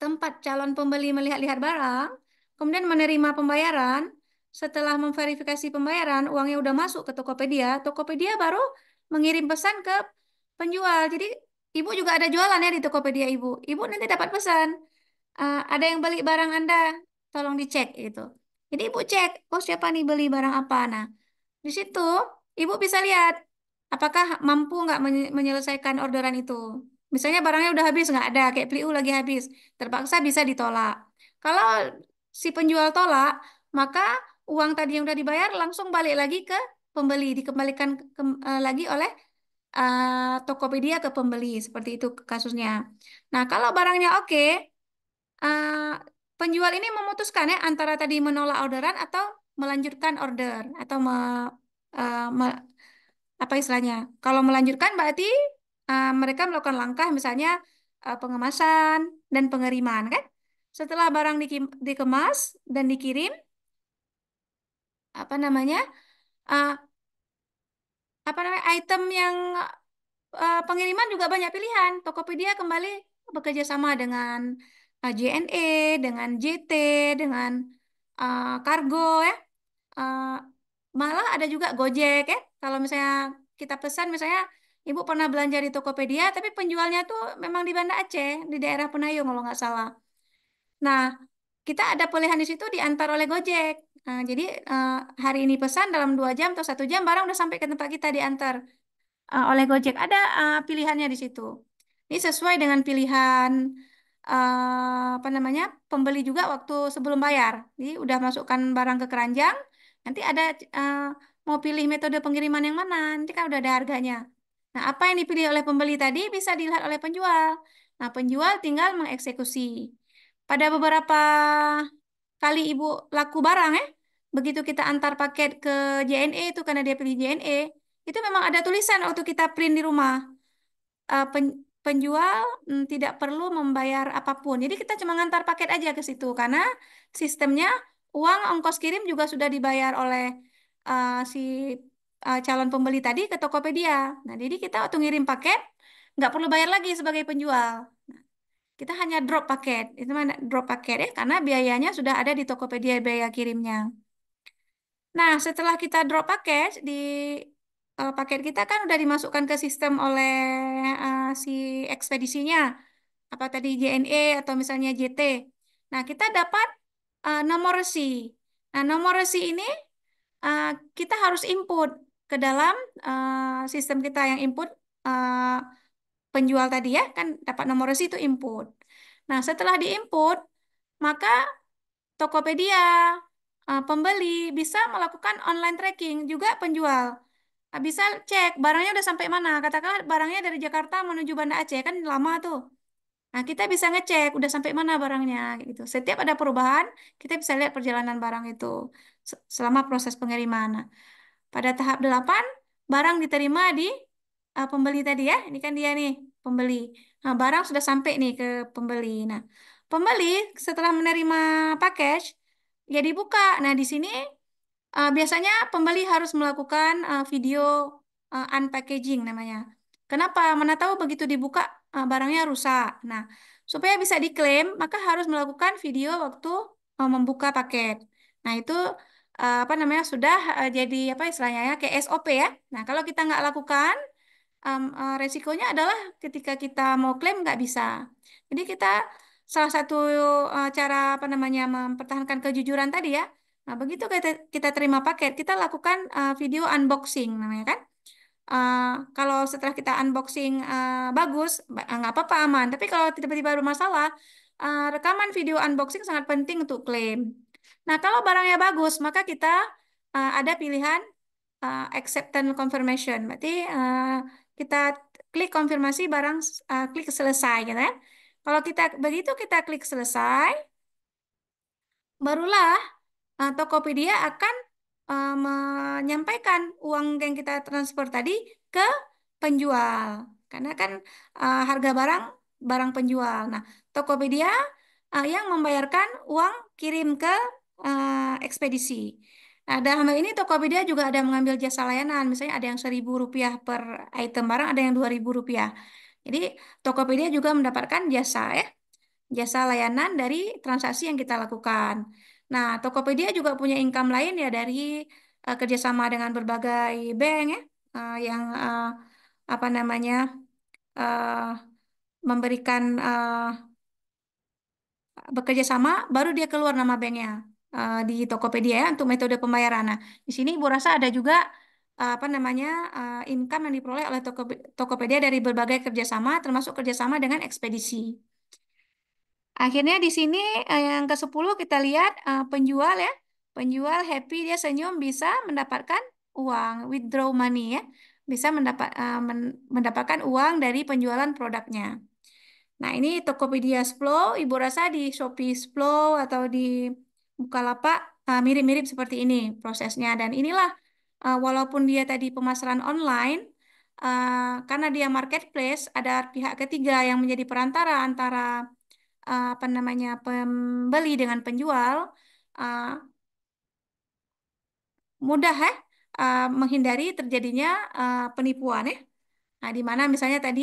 tempat calon pembeli melihat-lihat barang, kemudian menerima pembayaran. Setelah memverifikasi pembayaran, uangnya udah masuk ke Tokopedia, Tokopedia baru mengirim pesan ke penjual. Jadi ibu juga ada jualan ya di Tokopedia ibu. Ibu nanti dapat pesan, uh, ada yang beli barang Anda, tolong dicek gitu. Jadi ibu cek, oh siapa nih beli barang apa. Nah, di situ ibu bisa lihat apakah mampu nggak menyelesaikan orderan itu. Misalnya barangnya udah habis nggak ada, kayak PLU lagi habis, terpaksa bisa ditolak. Kalau si penjual tolak, maka uang tadi yang sudah dibayar langsung balik lagi ke pembeli, dikembalikan ke, uh, lagi oleh uh, Tokopedia ke pembeli, seperti itu kasusnya. Nah, kalau barangnya oke, okay, uh, eh, penjual ini memutuskan ya antara tadi menolak orderan atau melanjutkan order atau me, uh, me, apa istilahnya? Kalau melanjutkan berarti uh, mereka melakukan langkah misalnya uh, pengemasan dan pengiriman kan? Setelah barang dikemas dan dikirim, apa namanya? Uh, apa namanya item yang uh, pengiriman juga banyak pilihan. Tokopedia kembali bekerja sama dengan uh, eh, JNE, dengan JT, dengan uh, kargo ya. Uh, malah ada juga Gojek ya. Kalau misalnya kita pesan misalnya Ibu pernah belanja di Tokopedia, tapi penjualnya tuh memang di Banda Aceh, di daerah Penayung kalau nggak salah. Nah, kita ada pilihan di situ diantar oleh Gojek. Nah, jadi uh, hari ini pesan dalam dua jam atau satu jam barang udah sampai ke tempat kita diantar uh, oleh Gojek. Ada uh, pilihannya di situ. Ini sesuai dengan pilihan uh, apa namanya pembeli juga waktu sebelum bayar. Jadi udah masukkan barang ke keranjang. Nanti ada uh, mau pilih metode pengiriman yang mana. Nanti kan udah ada harganya. Nah, apa yang dipilih oleh pembeli tadi bisa dilihat oleh penjual. Nah, penjual tinggal mengeksekusi. Pada beberapa kali Ibu laku barang ya, begitu kita antar paket ke JNE itu karena dia pilih JNE, itu memang ada tulisan waktu kita print di rumah. Uh, pen, penjual hmm, tidak perlu membayar apapun. Jadi kita cuma ngantar paket aja ke situ karena sistemnya uang ongkos kirim juga sudah dibayar oleh uh, si uh, calon pembeli tadi ke Tokopedia. Nah, jadi kita waktu ngirim paket nggak perlu bayar lagi sebagai penjual kita hanya drop paket. Itu mana drop paket ya karena biayanya sudah ada di Tokopedia biaya kirimnya. Nah, setelah kita drop paket di uh, paket kita kan udah dimasukkan ke sistem oleh uh, si ekspedisinya. Apa tadi JNE atau misalnya JT. Nah, kita dapat uh, nomor resi. Nah, nomor resi ini uh, kita harus input ke dalam uh, sistem kita yang input uh, penjual tadi ya, kan dapat nomor resi itu input. Nah, setelah diinput, maka Tokopedia eh, pembeli bisa melakukan online tracking juga penjual. Nah, bisa cek barangnya udah sampai mana. Katakanlah barangnya dari Jakarta menuju Banda Aceh kan lama tuh. Nah, kita bisa ngecek udah sampai mana barangnya gitu. Setiap ada perubahan, kita bisa lihat perjalanan barang itu selama proses pengiriman. Nah, pada tahap delapan barang diterima di uh, pembeli tadi ya. Ini kan dia nih pembeli. Nah, barang sudah sampai nih ke pembeli. Nah, pembeli setelah menerima package ya dibuka. Nah, di sini uh, biasanya pembeli harus melakukan uh, video uh, unpackaging namanya. Kenapa? Mana tahu begitu dibuka uh, barangnya rusak. Nah, supaya bisa diklaim maka harus melakukan video waktu uh, membuka paket. Nah, itu apa namanya sudah jadi apa istilahnya ya kayak SOP ya. Nah, kalau kita nggak lakukan um, uh, resikonya adalah ketika kita mau klaim nggak bisa. Jadi kita salah satu uh, cara apa namanya mempertahankan kejujuran tadi ya. Nah, begitu kita, kita terima paket, kita lakukan uh, video unboxing namanya kan. Uh, kalau setelah kita unboxing uh, bagus, nggak apa-apa aman. Tapi kalau tiba-tiba ada masalah, uh, rekaman video unboxing sangat penting untuk klaim. Nah, kalau barangnya bagus, maka kita uh, ada pilihan uh, acceptance confirmation. Berarti uh, kita klik konfirmasi barang uh, klik selesai gitu kan. Kalau kita begitu kita klik selesai barulah uh, Tokopedia akan uh, menyampaikan uang yang kita transfer tadi ke penjual. Karena kan uh, harga barang barang penjual. Nah, Tokopedia uh, yang membayarkan uang kirim ke uh, ekspedisi. Nah, dalam hal ini Tokopedia juga ada mengambil jasa layanan. Misalnya ada yang seribu rupiah per item barang, ada yang dua ribu rupiah. Jadi Tokopedia juga mendapatkan jasa ya, jasa layanan dari transaksi yang kita lakukan. Nah, Tokopedia juga punya income lain ya dari uh, kerjasama dengan berbagai bank ya, uh, yang uh, apa namanya uh, memberikan uh, bekerja sama, baru dia keluar nama banknya uh, di Tokopedia ya untuk metode pembayaran. Nah, di sini Ibu rasa ada juga uh, apa namanya uh, income yang diperoleh oleh Tokopedia dari berbagai kerjasama, termasuk kerjasama dengan ekspedisi. Akhirnya di sini uh, yang ke-10 kita lihat uh, penjual ya. Penjual happy dia senyum bisa mendapatkan uang, withdraw money ya. Bisa mendapat uh, men mendapatkan uang dari penjualan produknya. Nah, ini Tokopedia Splow, Ibu rasa di Shopee Splow atau di Bukalapak eh, mirip-mirip uh, seperti ini prosesnya. Dan inilah uh, walaupun dia tadi pemasaran online, uh, karena dia marketplace, ada pihak ketiga yang menjadi perantara antara uh, apa namanya pembeli dengan penjual. Uh, mudah eh? uh, menghindari terjadinya uh, penipuan Eh? Nah, di mana misalnya tadi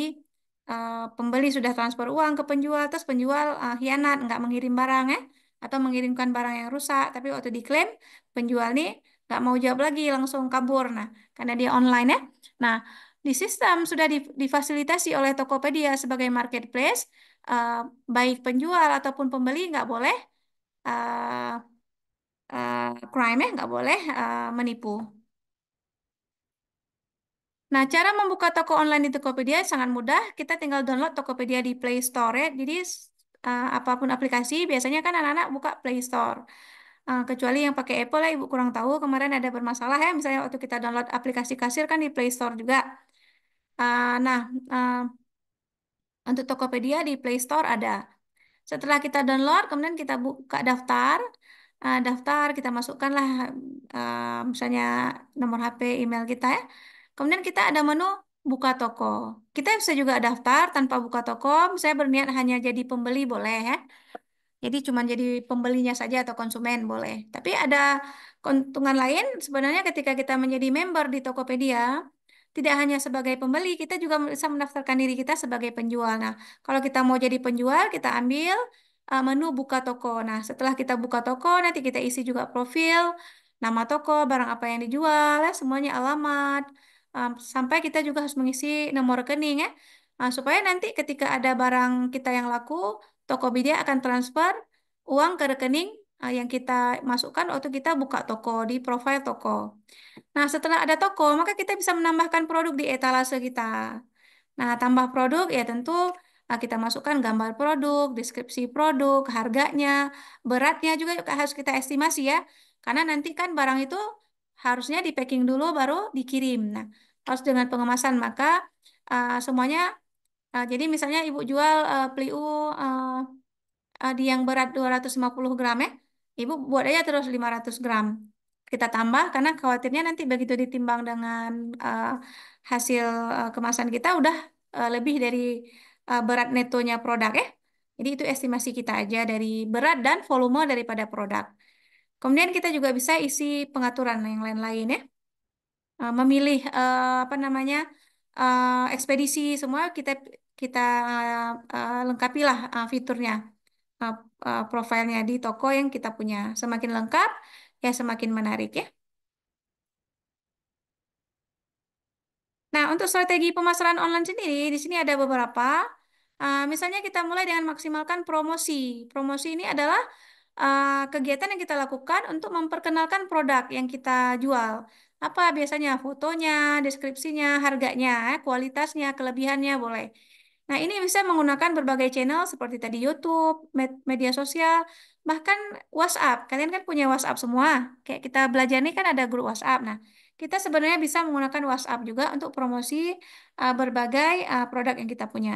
uh, pembeli sudah transfer uang ke penjual, terus penjual uh, hianat, nggak mengirim barang ya. Eh? atau mengirimkan barang yang rusak tapi waktu diklaim penjual nih nggak mau jawab lagi langsung kabur nah karena dia online ya nah di sistem sudah difasilitasi oleh Tokopedia sebagai marketplace uh, baik penjual ataupun pembeli nggak boleh uh, eh, uh, eh, crime ya nggak boleh uh, menipu Nah, cara membuka toko online di Tokopedia sangat mudah. Kita tinggal download Tokopedia di Play Store ya. Jadi uh, apapun aplikasi, biasanya kan anak-anak buka Play Store. Uh, kecuali yang pakai Apple lah, Ibu kurang tahu. Kemarin ada bermasalah ya, misalnya waktu kita download aplikasi kasir kan di Play Store juga. Uh, nah, uh, untuk Tokopedia di Play Store ada. Setelah kita download, kemudian kita buka daftar. Uh, daftar, kita masukkanlah uh, misalnya nomor HP, email kita ya. Kemudian kita ada menu buka toko. Kita bisa juga daftar tanpa buka toko. Saya berniat hanya jadi pembeli boleh ya. Jadi cuma jadi pembelinya saja atau konsumen boleh. Tapi ada keuntungan lain sebenarnya ketika kita menjadi member di Tokopedia, tidak hanya sebagai pembeli, kita juga bisa mendaftarkan diri kita sebagai penjual. Nah, kalau kita mau jadi penjual, kita ambil eh, menu buka toko. Nah, setelah kita buka toko, nanti kita isi juga profil, nama toko, barang apa yang dijual, ya, semuanya alamat, sampai kita juga harus mengisi nomor rekening ya. uh, supaya nanti ketika ada barang kita yang laku, Tokopedia akan transfer uang ke rekening uh, yang kita masukkan waktu kita buka toko di profile toko. Nah, setelah ada toko, maka kita bisa menambahkan produk di etalase kita. Nah, tambah produk ya tentu kita masukkan gambar produk, deskripsi produk, harganya, beratnya juga harus kita estimasi ya. Karena nanti kan barang itu harusnya di packing dulu baru dikirim. Nah, harus dengan pengemasan maka uh, semuanya uh, jadi misalnya ibu jual uh, eh, pliu uh, uh, di yang berat 250 gram ya ibu buat aja terus 500 gram kita tambah karena khawatirnya nanti begitu ditimbang dengan uh, hasil uh, kemasan kita udah uh, lebih dari uh, berat netonya produk ya jadi itu estimasi kita aja dari berat dan volume daripada produk. Kemudian kita juga bisa isi pengaturan yang lain-lain ya uh, memilih uh, apa namanya uh, ekspedisi semua kita kita uh, lah uh, fiturnya uh, uh, profilnya di toko yang kita punya semakin lengkap ya semakin menarik ya. Nah untuk strategi pemasaran online sendiri di sini ada beberapa. Uh, misalnya kita mulai dengan maksimalkan promosi. Promosi ini adalah uh, kegiatan yang kita lakukan untuk memperkenalkan produk yang kita jual apa biasanya fotonya, deskripsinya, harganya, eh, kualitasnya, kelebihannya boleh. Nah, ini bisa menggunakan berbagai channel seperti tadi YouTube, media sosial, bahkan WhatsApp. Kalian kan punya WhatsApp semua. Kayak kita belajar nih kan ada grup WhatsApp. Nah, kita sebenarnya bisa menggunakan WhatsApp juga untuk promosi uh, berbagai uh, produk yang kita punya.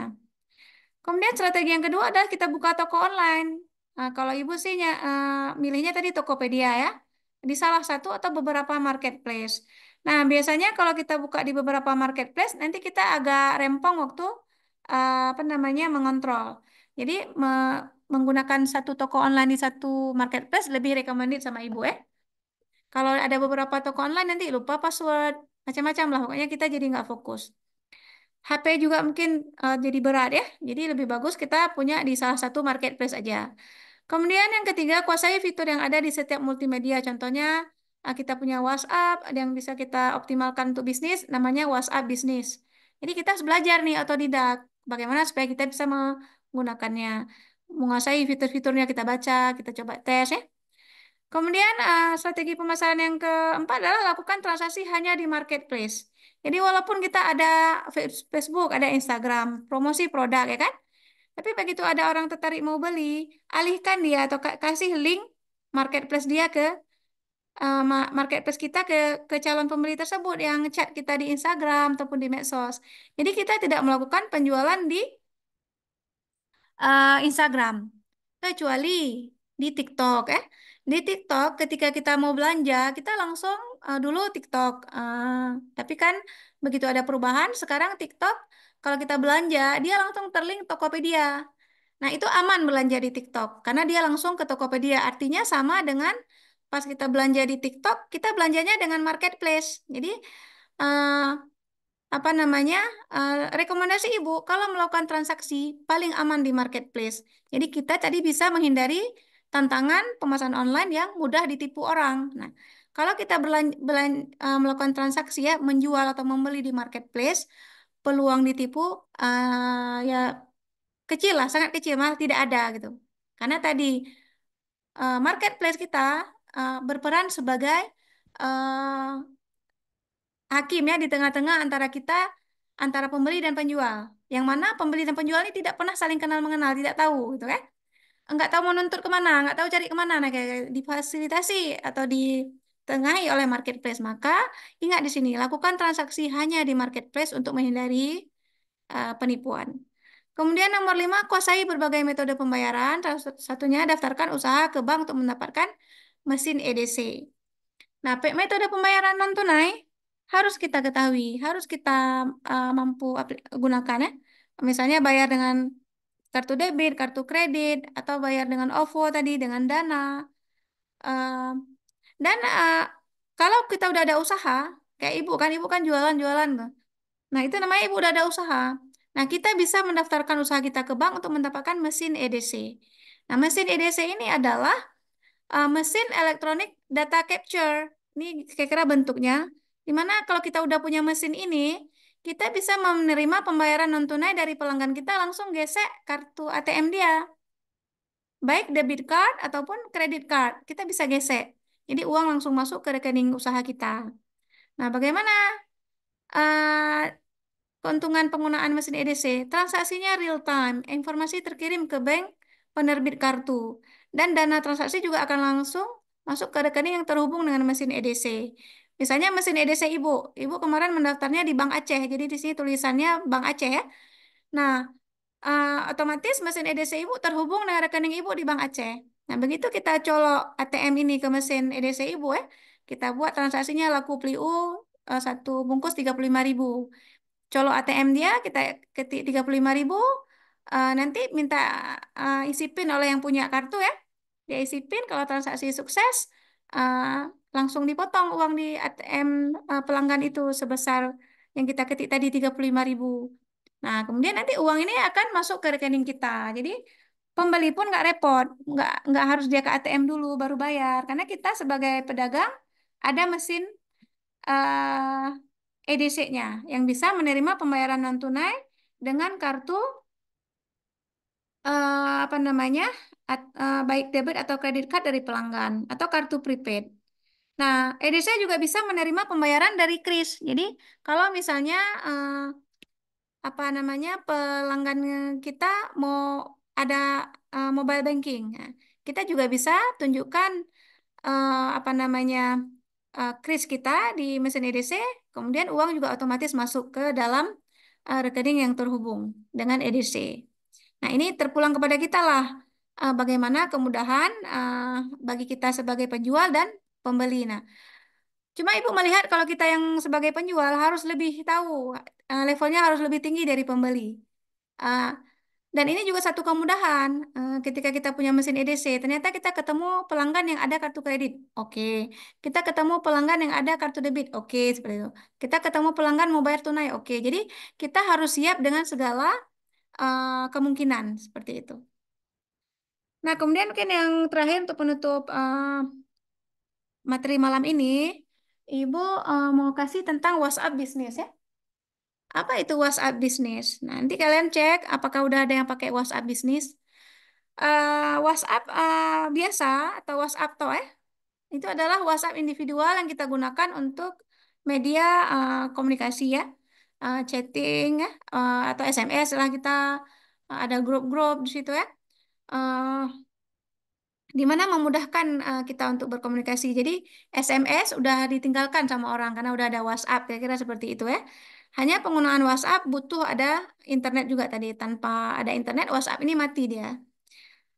Kemudian strategi yang kedua adalah kita buka toko online. Nah, kalau ibu sih uh, milihnya tadi Tokopedia ya di salah satu atau beberapa marketplace. Nah, biasanya kalau kita buka di beberapa marketplace, nanti kita agak rempong waktu uh, apa namanya mengontrol. Jadi me menggunakan satu toko online di satu marketplace lebih recommended sama ibu eh. Kalau ada beberapa toko online nanti lupa password, macam-macam lah. Pokoknya kita jadi nggak fokus. HP juga mungkin uh, jadi berat ya. Jadi lebih bagus kita punya di salah satu marketplace aja. Kemudian yang ketiga, kuasai fitur yang ada di setiap multimedia. Contohnya, eh, kita punya WhatsApp, ada yang bisa kita optimalkan untuk bisnis, namanya WhatsApp bisnis. Jadi kita harus belajar nih otodidak, bagaimana supaya kita bisa menggunakannya. Menguasai fitur-fiturnya kita baca, kita coba tes ya. Kemudian eh, strategi pemasaran yang keempat adalah lakukan transaksi hanya di marketplace. Jadi walaupun kita ada Facebook, ada Instagram, promosi produk ya kan, tapi begitu ada orang tertarik mau beli, alihkan dia atau kasih link marketplace dia ke uh, marketplace kita ke ke calon pembeli tersebut yang chat kita di Instagram ataupun di medsos. Jadi kita tidak melakukan penjualan di uh, Instagram kecuali di TikTok Eh. Di TikTok ketika kita mau belanja, kita langsung uh, dulu TikTok. Uh, tapi kan begitu ada perubahan, sekarang TikTok kalau kita belanja, dia langsung terlink Tokopedia. Nah, itu aman belanja di TikTok karena dia langsung ke Tokopedia. Artinya sama dengan pas kita belanja di TikTok, kita belanjanya dengan marketplace. Jadi eh, apa namanya? Eh, rekomendasi Ibu kalau melakukan transaksi paling aman di marketplace. Jadi kita tadi bisa menghindari tantangan pemesan online yang mudah ditipu orang. Nah, kalau kita belan, belan, eh, melakukan transaksi ya menjual atau membeli di marketplace peluang ditipu uh, ya kecil lah, sangat kecil, malah tidak ada gitu. Karena tadi uh, marketplace kita uh, berperan sebagai uh, hakim ya di tengah-tengah antara kita, antara pembeli dan penjual. Yang mana pembeli dan penjual ini tidak pernah saling kenal mengenal, tidak tahu gitu kan? Enggak tahu mau kemana, enggak tahu cari kemana, nah kayak difasilitasi atau di terkenai oleh marketplace. Maka ingat di sini, lakukan transaksi hanya di marketplace untuk menghindari uh, penipuan. Kemudian nomor lima, kuasai berbagai metode pembayaran. Satunya, daftarkan usaha ke bank untuk mendapatkan mesin EDC. Nah, metode pembayaran non-tunai harus kita ketahui, harus kita uh, mampu gunakan ya. Misalnya bayar dengan kartu debit, kartu kredit, atau bayar dengan OVO tadi, dengan dana. Uh, dan uh, kalau kita udah ada usaha, kayak ibu kan, ibu kan jualan-jualan Nah, itu namanya ibu udah ada usaha. Nah, kita bisa mendaftarkan usaha kita ke bank untuk mendapatkan mesin EDC. Nah, mesin EDC ini adalah uh, mesin elektronik data capture. Ini kira-kira bentuknya. Dimana kalau kita udah punya mesin ini, kita bisa menerima pembayaran non-tunai dari pelanggan kita langsung gesek kartu ATM dia. Baik debit card ataupun kredit card, kita bisa gesek. Jadi uang langsung masuk ke rekening usaha kita. Nah, bagaimana uh, keuntungan penggunaan mesin EDC? Transaksinya real time, informasi terkirim ke bank penerbit kartu, dan dana transaksi juga akan langsung masuk ke rekening yang terhubung dengan mesin EDC. Misalnya mesin EDC Ibu, Ibu kemarin mendaftarnya di Bank Aceh, jadi di sini tulisannya Bank Aceh ya. Nah, uh, otomatis mesin EDC Ibu terhubung dengan rekening Ibu di Bank Aceh. Nah, begitu kita colok ATM ini ke mesin EDC Ibu ya, kita buat transaksinya laku PLIU uh, eh, satu bungkus 35.000. Colok ATM dia kita ketik 35.000, uh, eh, nanti minta uh, isi PIN oleh yang punya kartu ya. Dia isi PIN kalau transaksi sukses langsung dipotong uang di ATM pelanggan itu sebesar yang kita ketik tadi 35.000. Nah, kemudian nanti uang ini akan masuk ke rekening kita. Jadi pembeli pun nggak repot, nggak nggak harus dia ke ATM dulu baru bayar, karena kita sebagai pedagang ada mesin uh, eh, EDC-nya yang bisa menerima pembayaran non tunai dengan kartu uh, apa namanya uh, baik debit atau kredit card dari pelanggan atau kartu prepaid. Nah, EDC juga bisa menerima pembayaran dari Kris. Jadi kalau misalnya uh, apa namanya pelanggan kita mau ada uh, mobile banking. Nah, kita juga bisa tunjukkan uh, apa namanya uh, kris kita di mesin EDC, kemudian uang juga otomatis masuk ke dalam uh, rekening yang terhubung dengan EDC. Nah, ini terpulang kepada kita lah uh, bagaimana kemudahan uh, bagi kita sebagai penjual dan pembeli. Nah, cuma Ibu melihat kalau kita yang sebagai penjual harus lebih tahu uh, levelnya harus lebih tinggi dari pembeli. Uh, dan ini juga satu kemudahan eh, ketika kita punya mesin EDC. Ternyata kita ketemu pelanggan yang ada kartu kredit. Oke. Kita ketemu pelanggan yang ada kartu debit. Oke, seperti itu. Kita ketemu pelanggan mau bayar tunai. Oke. Jadi kita harus siap dengan segala uh, kemungkinan seperti itu. Nah, kemudian mungkin yang terakhir untuk penutup uh, materi malam ini, Ibu uh, mau kasih tentang WhatsApp bisnis ya apa itu WhatsApp Business nanti kalian cek apakah udah ada yang pakai WhatsApp Business Uh, WhatsApp uh, biasa atau WhatsApp toh eh itu adalah WhatsApp individual yang kita gunakan untuk media uh, komunikasi ya, uh, chatting uh, atau SMS lah kita uh, ada grup-grup di situ ya. Uh, di mana memudahkan uh, kita untuk berkomunikasi. Jadi SMS udah ditinggalkan sama orang karena udah ada WhatsApp kira-kira seperti itu ya. Hanya penggunaan WhatsApp butuh ada internet juga tadi. Tanpa ada internet, WhatsApp ini mati dia.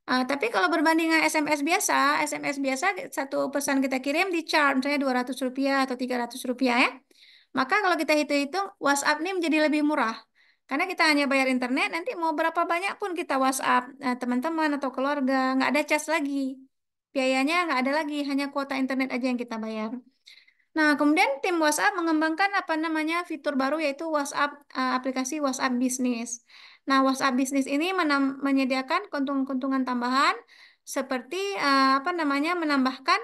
Uh, tapi kalau berbanding SMS biasa, SMS biasa satu pesan kita kirim di charge misalnya 200 rupiah atau 300 rupiah ya. Maka kalau kita hitung-hitung, WhatsApp ini menjadi lebih murah. Karena kita hanya bayar internet, nanti mau berapa banyak pun kita WhatsApp eh, teman-teman atau keluarga, nggak ada charge lagi. Biayanya nggak ada lagi, hanya kuota internet aja yang kita bayar. Nah, kemudian tim WhatsApp mengembangkan apa namanya fitur baru yaitu WhatsApp eh, aplikasi WhatsApp Business. Nah, WhatsApp Business ini menyediakan keuntungan-keuntungan tambahan seperti eh, apa namanya menambahkan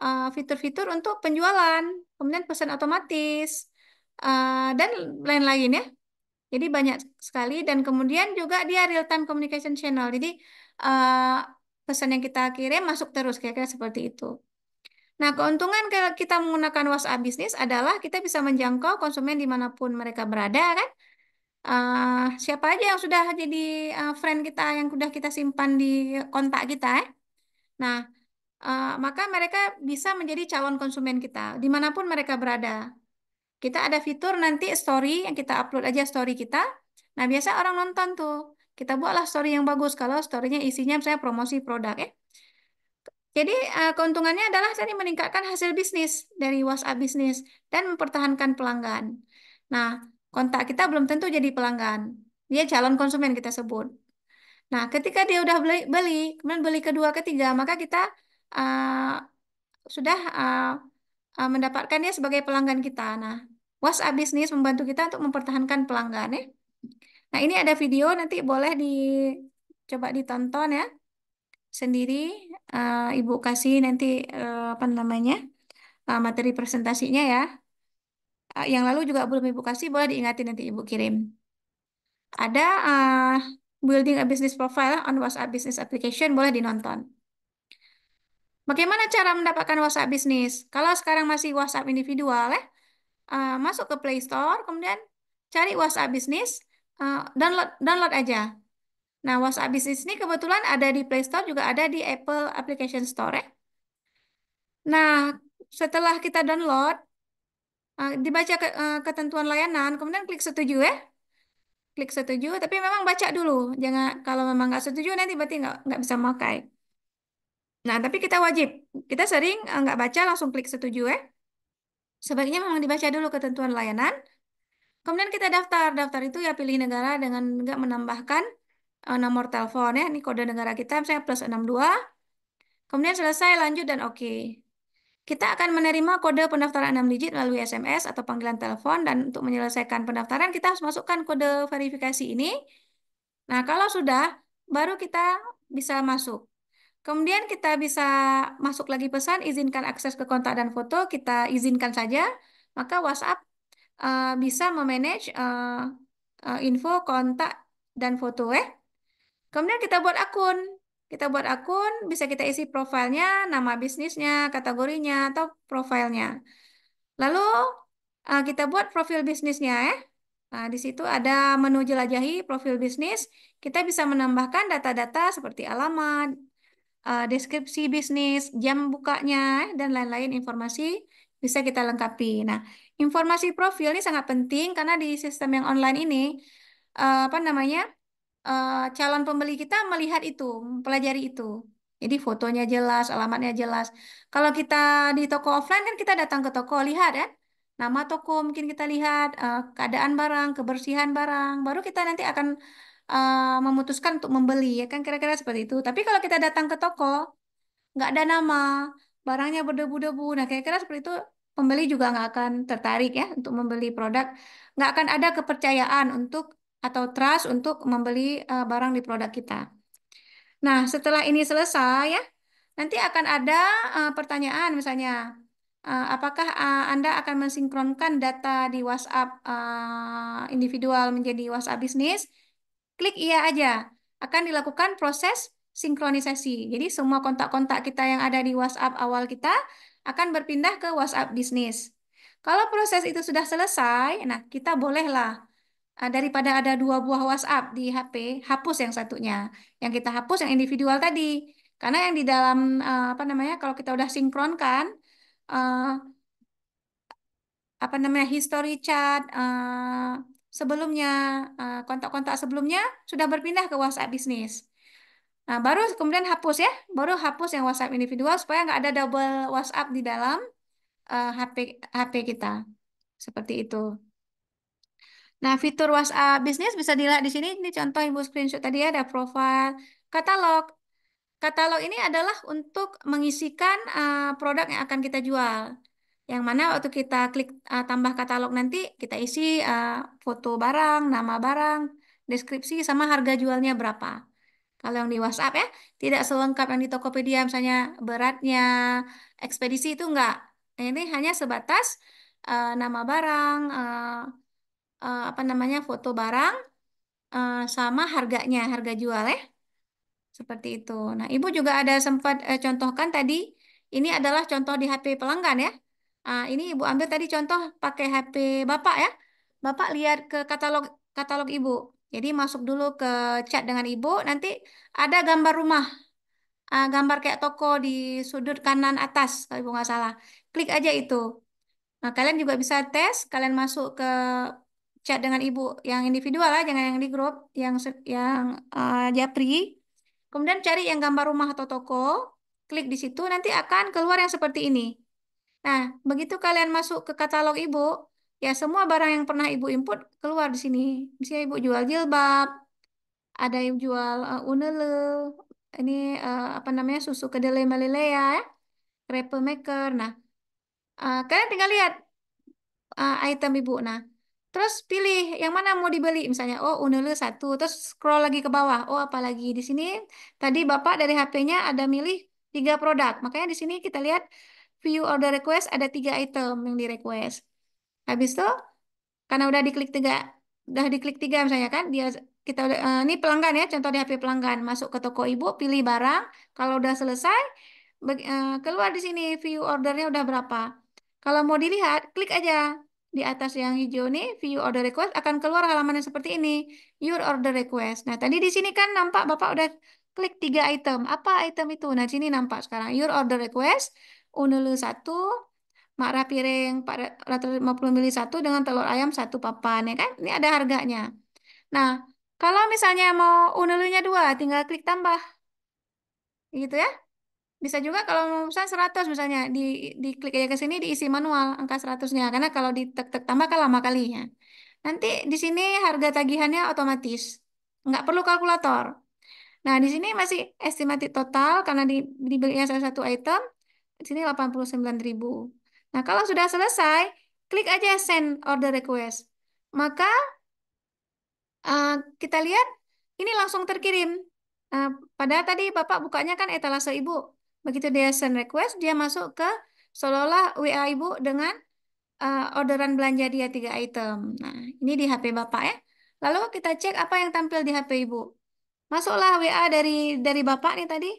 eh, fitur-fitur untuk penjualan, kemudian pesan otomatis dan lain-lain ya. Jadi banyak sekali dan kemudian juga dia real time communication channel. Jadi pesan yang kita kirim masuk terus kira seperti itu. Nah, keuntungan kalau kita menggunakan WhatsApp bisnis adalah kita bisa menjangkau konsumen dimanapun mereka berada, kan? Uh, siapa aja yang sudah jadi uh, friend kita yang sudah kita simpan di kontak kita, eh? Nah, uh, maka mereka bisa menjadi calon konsumen kita dimanapun mereka berada. Kita ada fitur nanti story yang kita upload aja story kita. Nah, biasa orang nonton tuh. Kita buatlah story yang bagus kalau storynya isinya misalnya promosi produk, ya. Jadi uh, keuntungannya adalah tadi meningkatkan hasil bisnis dari WhatsApp bisnis dan mempertahankan pelanggan. Nah, kontak kita belum tentu jadi pelanggan. Dia calon konsumen kita sebut. Nah, ketika dia udah beli, beli kemudian beli kedua, ketiga, maka kita uh, sudah uh, uh, mendapatkan dia sebagai pelanggan kita. Nah, WhatsApp bisnis membantu kita untuk mempertahankan pelanggan ya. Nah, ini ada video nanti boleh dicoba ditonton ya sendiri uh, Ibu kasih nanti uh, apa namanya uh, materi presentasinya ya. Uh, yang lalu juga belum Ibu kasih, boleh diingatin nanti Ibu kirim. Ada uh, building a business profile on WhatsApp business application, boleh dinonton. Bagaimana cara mendapatkan WhatsApp Business? Kalau sekarang masih WhatsApp individual, ya, eh, uh, masuk ke Play Store, kemudian cari WhatsApp Business, uh, download download aja. Nah, WhatsApp Business ini kebetulan ada di Play Store, juga ada di Apple Application Store. Ya. Nah, setelah kita download, eh, dibaca eh, ketentuan layanan, kemudian klik setuju ya. Klik setuju, tapi memang baca dulu. Jangan kalau memang nggak setuju nanti berarti nggak nggak bisa memakai. Nah, tapi kita wajib. Kita sering eh, nggak baca langsung klik setuju ya. Sebaiknya memang dibaca dulu ketentuan layanan. Kemudian kita daftar. Daftar itu ya pilih negara dengan nggak menambahkan Eh, nomor telepon ya. Ini kode negara kita misalnya plus 62. Kemudian selesai lanjut dan oke. Okay. Kita akan menerima kode pendaftaran 6 digit melalui SMS atau panggilan telepon dan untuk menyelesaikan pendaftaran kita harus masukkan kode verifikasi ini. Nah, kalau sudah baru kita bisa masuk. Kemudian kita bisa masuk lagi pesan, izinkan akses ke kontak dan foto, kita izinkan saja. Maka WhatsApp uh, bisa memanage uh, uh, info, kontak, dan foto. Eh. Kemudian kita buat akun. Kita buat akun, bisa kita isi profilnya, nama bisnisnya, kategorinya, atau profilnya. Lalu eh, kita buat profil bisnisnya ya. Nah, di situ ada menu jelajahi profil bisnis. Kita bisa menambahkan data-data seperti alamat, eh, deskripsi bisnis, jam bukanya, ya, dan lain-lain informasi bisa kita lengkapi. Nah, informasi profil ini sangat penting karena di sistem yang online ini, eh, apa namanya, uh, calon pembeli kita melihat itu, mempelajari itu. Jadi fotonya jelas, alamatnya jelas. Kalau kita di toko offline kan kita datang ke toko lihat ya, nama toko mungkin kita lihat uh, keadaan barang, kebersihan barang, baru kita nanti akan uh, memutuskan untuk membeli ya kan kira-kira seperti itu. Tapi kalau kita datang ke toko nggak ada nama, barangnya berdebu-debu, nah kira-kira seperti itu pembeli juga nggak akan tertarik ya untuk membeli produk, nggak akan ada kepercayaan untuk atau trust untuk membeli uh, barang di produk kita. Nah, setelah ini selesai ya, nanti akan ada uh, pertanyaan misalnya uh, apakah uh, Anda akan mensinkronkan data di WhatsApp uh, individual menjadi WhatsApp bisnis? Klik iya aja. Akan dilakukan proses sinkronisasi. Jadi semua kontak-kontak kita yang ada di WhatsApp awal kita akan berpindah ke WhatsApp bisnis. Kalau proses itu sudah selesai, nah kita bolehlah Eh, daripada ada dua buah WhatsApp di HP, hapus yang satunya. Yang kita hapus yang individual tadi. Karena yang di dalam eh, apa namanya kalau kita udah sinkronkan eh, apa namanya history chat sebelumnya kontak-kontak sebelumnya sudah berpindah ke WhatsApp bisnis. Nah, baru kemudian hapus ya, baru hapus yang WhatsApp individual supaya nggak ada double WhatsApp di dalam uh, HP HP kita. Seperti itu. Nah, fitur WhatsApp bisnis bisa dilihat di sini. Ini contoh Ibu screenshot tadi ya, ada profile, katalog. Katalog ini adalah untuk mengisikan eh, produk yang akan kita jual. Yang mana waktu kita klik eh, tambah katalog nanti kita isi eh, foto barang, nama barang, deskripsi sama harga jualnya berapa. Kalau yang di WhatsApp ya, tidak selengkap yang di Tokopedia misalnya beratnya, ekspedisi itu enggak. Ini hanya sebatas nama barang, uh, apa namanya foto barang uh, sama harganya harga jual ya seperti itu. Nah ibu juga ada sempat uh, contohkan tadi ini adalah contoh di HP pelanggan ya. Uh, ini ibu ambil tadi contoh pakai HP bapak ya. Bapak lihat ke katalog katalog ibu. Jadi masuk dulu ke chat dengan ibu. Nanti ada gambar rumah, uh, gambar kayak toko di sudut kanan atas kalau ibu nggak salah. Klik aja itu. Nah, kalian juga bisa tes, kalian masuk ke chat dengan ibu yang individual lah, ya, jangan yang di grup, yang yang uh, japri. Kemudian cari yang gambar rumah atau toko, klik di situ, nanti akan keluar yang seperti ini. Nah, begitu kalian masuk ke katalog ibu, ya semua barang yang pernah ibu input keluar di sini. Misalnya ibu jual jilbab, ada yang jual uh, unele, ini uh, apa namanya susu kedelai Malilea, crepe ya, maker. Nah, uh, kalian tinggal lihat uh, item ibu. Nah, Terus pilih yang mana mau dibeli, misalnya oh Unelu satu, terus scroll lagi ke bawah, oh apalagi di sini tadi Bapak dari HP-nya ada milih tiga produk, makanya di sini kita lihat view order request ada tiga item yang direquest Habis itu karena udah diklik tiga, udah diklik tiga misalnya kan, dia kita udah, eh, ini pelanggan ya, contoh di HP pelanggan masuk ke toko ibu, pilih barang, kalau udah selesai eh, keluar di sini view ordernya udah berapa. Kalau mau dilihat, klik aja di atas yang hijau nih, view order request akan keluar halamannya seperti ini, your order request. Nah, tadi di sini kan nampak Bapak udah klik tiga item. Apa item itu? Nah, sini nampak sekarang your order request, unulu satu, makra piring puluh mili satu dengan telur ayam satu papan ya kan? Ini ada harganya. Nah, kalau misalnya mau unulunya dua, tinggal klik tambah. Gitu ya. Bisa juga kalau misalnya seratus 100 misalnya, di, di klik aja ke sini diisi manual angka 100-nya. Karena kalau ditek-tek tambah kan lama ya Nanti di sini harga tagihannya otomatis. Nggak perlu kalkulator. Nah, di sini masih estimated total karena di, dibelinya salah satu item. Di sini 89.000. Nah, kalau sudah selesai, klik aja send order request. Maka uh, kita lihat ini langsung terkirim. Uh, padahal tadi Bapak bukanya kan etalase Ibu. Begitu dia send request, dia masuk ke seolah-olah WA Ibu dengan uh, orderan belanja dia tiga item. Nah, ini di HP Bapak ya. Lalu kita cek apa yang tampil di HP Ibu. Masuklah WA dari dari Bapak nih tadi.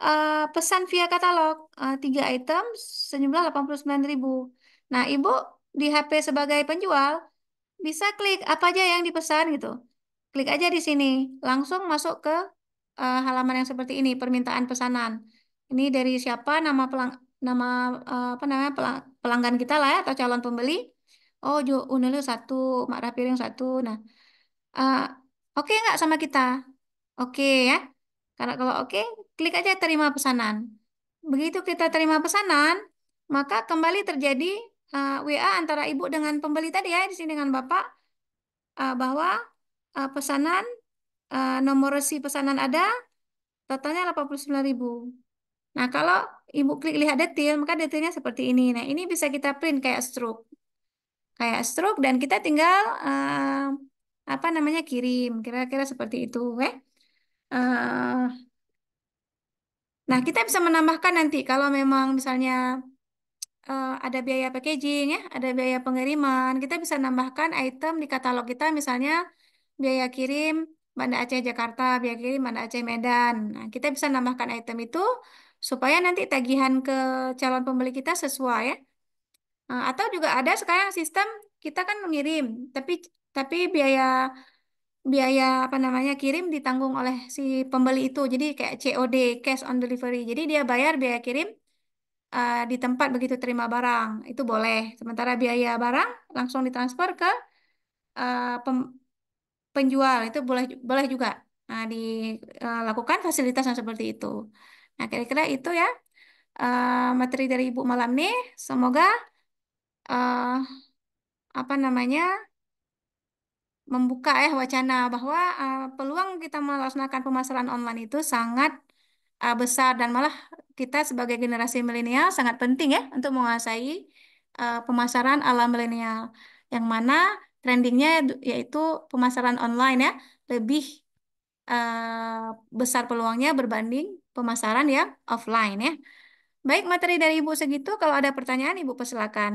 Uh, pesan via katalog eh, tiga uh, item sejumlah ribu Nah, Ibu di HP sebagai penjual bisa klik apa aja yang dipesan gitu. Klik aja di sini, langsung masuk ke uh, halaman yang seperti ini, permintaan pesanan. Ini dari siapa nama pelang nama eh, apa namanya pelang, pelanggan kita lah ya, atau calon pembeli. Oh, Jo Unelu satu, Mak yang satu. Nah, uh, oke okay nggak sama kita? Oke okay, ya. Karena kalau oke, okay, klik aja terima pesanan. Begitu kita terima pesanan, maka kembali terjadi uh, eh, WA antara ibu dengan pembeli tadi ya, di sini dengan bapak uh, bahwa uh, pesanan uh, nomor resi pesanan ada totalnya delapan ribu Nah, kalau Ibu klik lihat detail, maka detailnya seperti ini. Nah, ini bisa kita print kayak stroke. Kayak stroke dan kita tinggal uh, apa namanya kirim, kira-kira seperti itu, eh. Uh, nah, kita bisa menambahkan nanti kalau memang misalnya uh, ada biaya packaging ya, ada biaya pengiriman, kita bisa nambahkan item di katalog kita misalnya biaya kirim Banda Aceh Jakarta, biaya kirim Banda Aceh Medan. Nah, kita bisa nambahkan item itu supaya nanti tagihan ke calon pembeli kita sesuai ya. Atau juga ada sekarang sistem kita kan mengirim, tapi tapi biaya biaya apa namanya kirim ditanggung oleh si pembeli itu. Jadi kayak COD, cash on delivery. Jadi dia bayar biaya kirim uh, di tempat begitu terima barang. Itu boleh. Sementara biaya barang langsung ditransfer ke uh, pem, penjual itu boleh boleh juga. Nah, dilakukan fasilitas yang seperti itu. Nah, kira-kira itu ya uh, materi dari Ibu malam ini. Semoga uh, apa namanya membuka ya wacana bahwa uh, peluang kita melaksanakan pemasaran online itu sangat uh, besar dan malah kita sebagai generasi milenial sangat penting ya untuk menguasai uh, pemasaran ala milenial yang mana trendingnya yaitu pemasaran online ya lebih Eh, besar peluangnya berbanding pemasaran yang offline ya. Baik, materi dari Ibu segitu. Kalau ada pertanyaan, Ibu persilakan.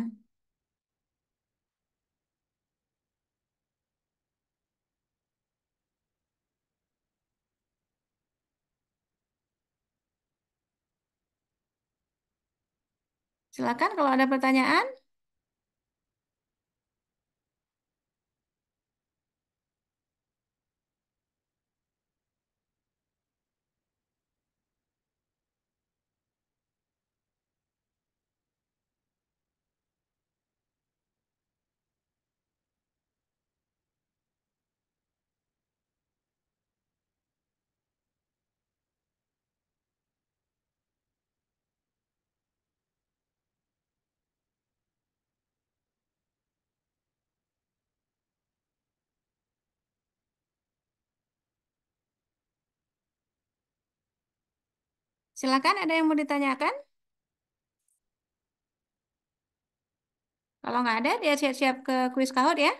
Silakan kalau ada pertanyaan. Silakan ada yang mau ditanyakan? Kalau nggak ada, dia siap-siap ke kuis kahut ya.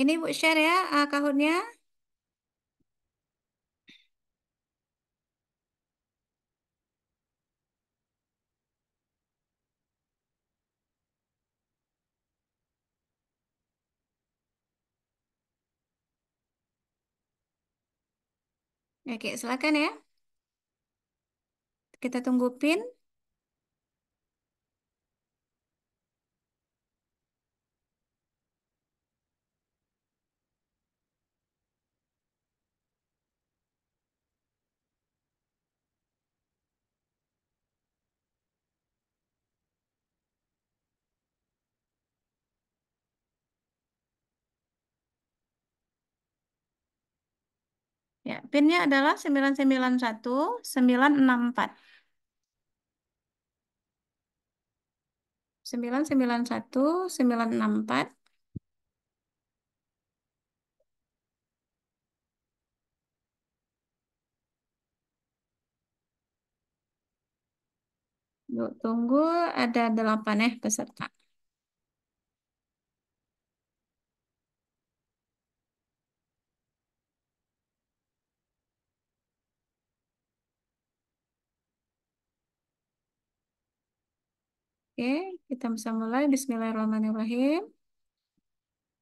Ini Bu share ya uh, eh, kahunnya. Oke, silakan ya. Kita tunggu pin. PIN-nya adalah 991 964. 991 964 Yuk, tunggu ada 8 ya peserta. Oke, kita bisa mulai. Bismillahirrahmanirrahim.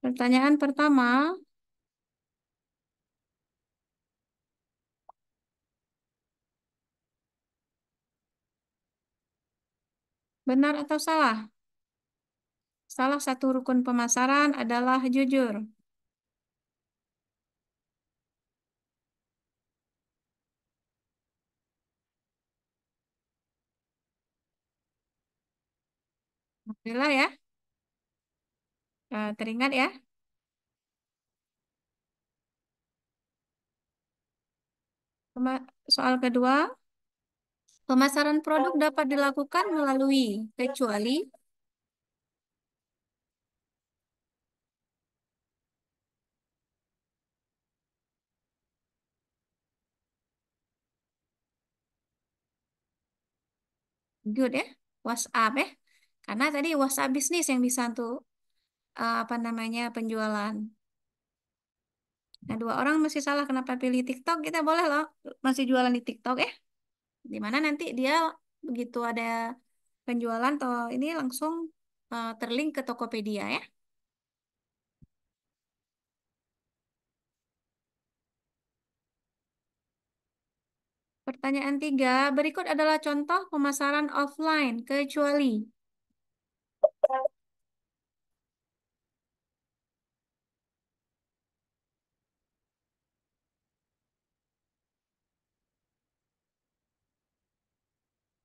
Pertanyaan pertama. Benar atau salah? Salah satu rukun pemasaran adalah jujur. Bella ya. Eh, teringat ya. Soal kedua, pemasaran produk dapat dilakukan melalui kecuali good ya, WhatsApp ya. Karena tadi WhatsApp bisnis yang bisa tuh eh, apa namanya penjualan. Nah, dua orang masih salah kenapa pilih TikTok. Kita boleh loh masih jualan di TikTok ya. Dimana nanti dia begitu ada penjualan atau ini langsung uh, terlink ke Tokopedia ya. Pertanyaan tiga, berikut adalah contoh pemasaran offline kecuali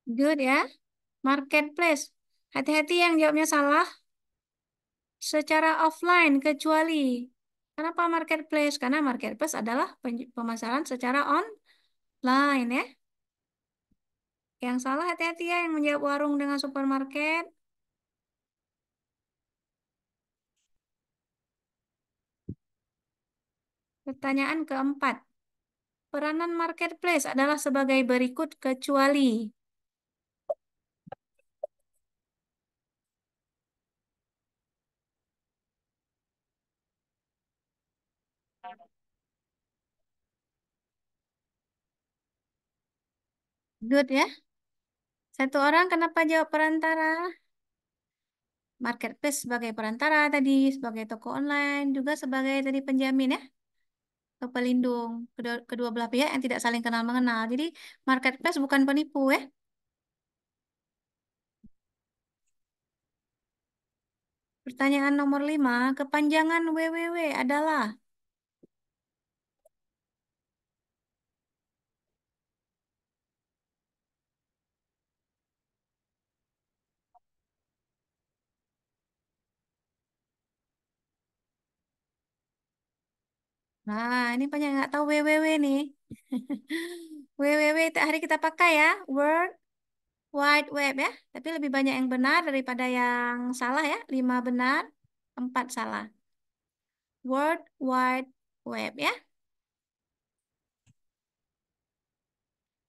Good ya. Marketplace. Hati-hati yang jawabnya salah. Secara offline kecuali. Kenapa marketplace? Karena marketplace adalah pemasaran secara online ya. Yang salah hati-hati ya yang menjawab warung dengan supermarket. Pertanyaan keempat. Peranan marketplace adalah sebagai berikut kecuali. Good ya. Satu orang kenapa jawab perantara? Marketplace sebagai perantara tadi, sebagai toko online, juga sebagai tadi penjamin ya ke pelindung kedua, kedua belah pihak yang tidak saling kenal mengenal. Jadi marketplace bukan penipu ya. Pertanyaan nomor lima kepanjangan WWW adalah Nah, ini banyak yang nggak tahu WWW nih. WWW itu hari kita pakai ya, World Wide Web ya. Tapi lebih banyak yang benar daripada yang salah ya. Lima benar, empat salah. World Wide Web ya.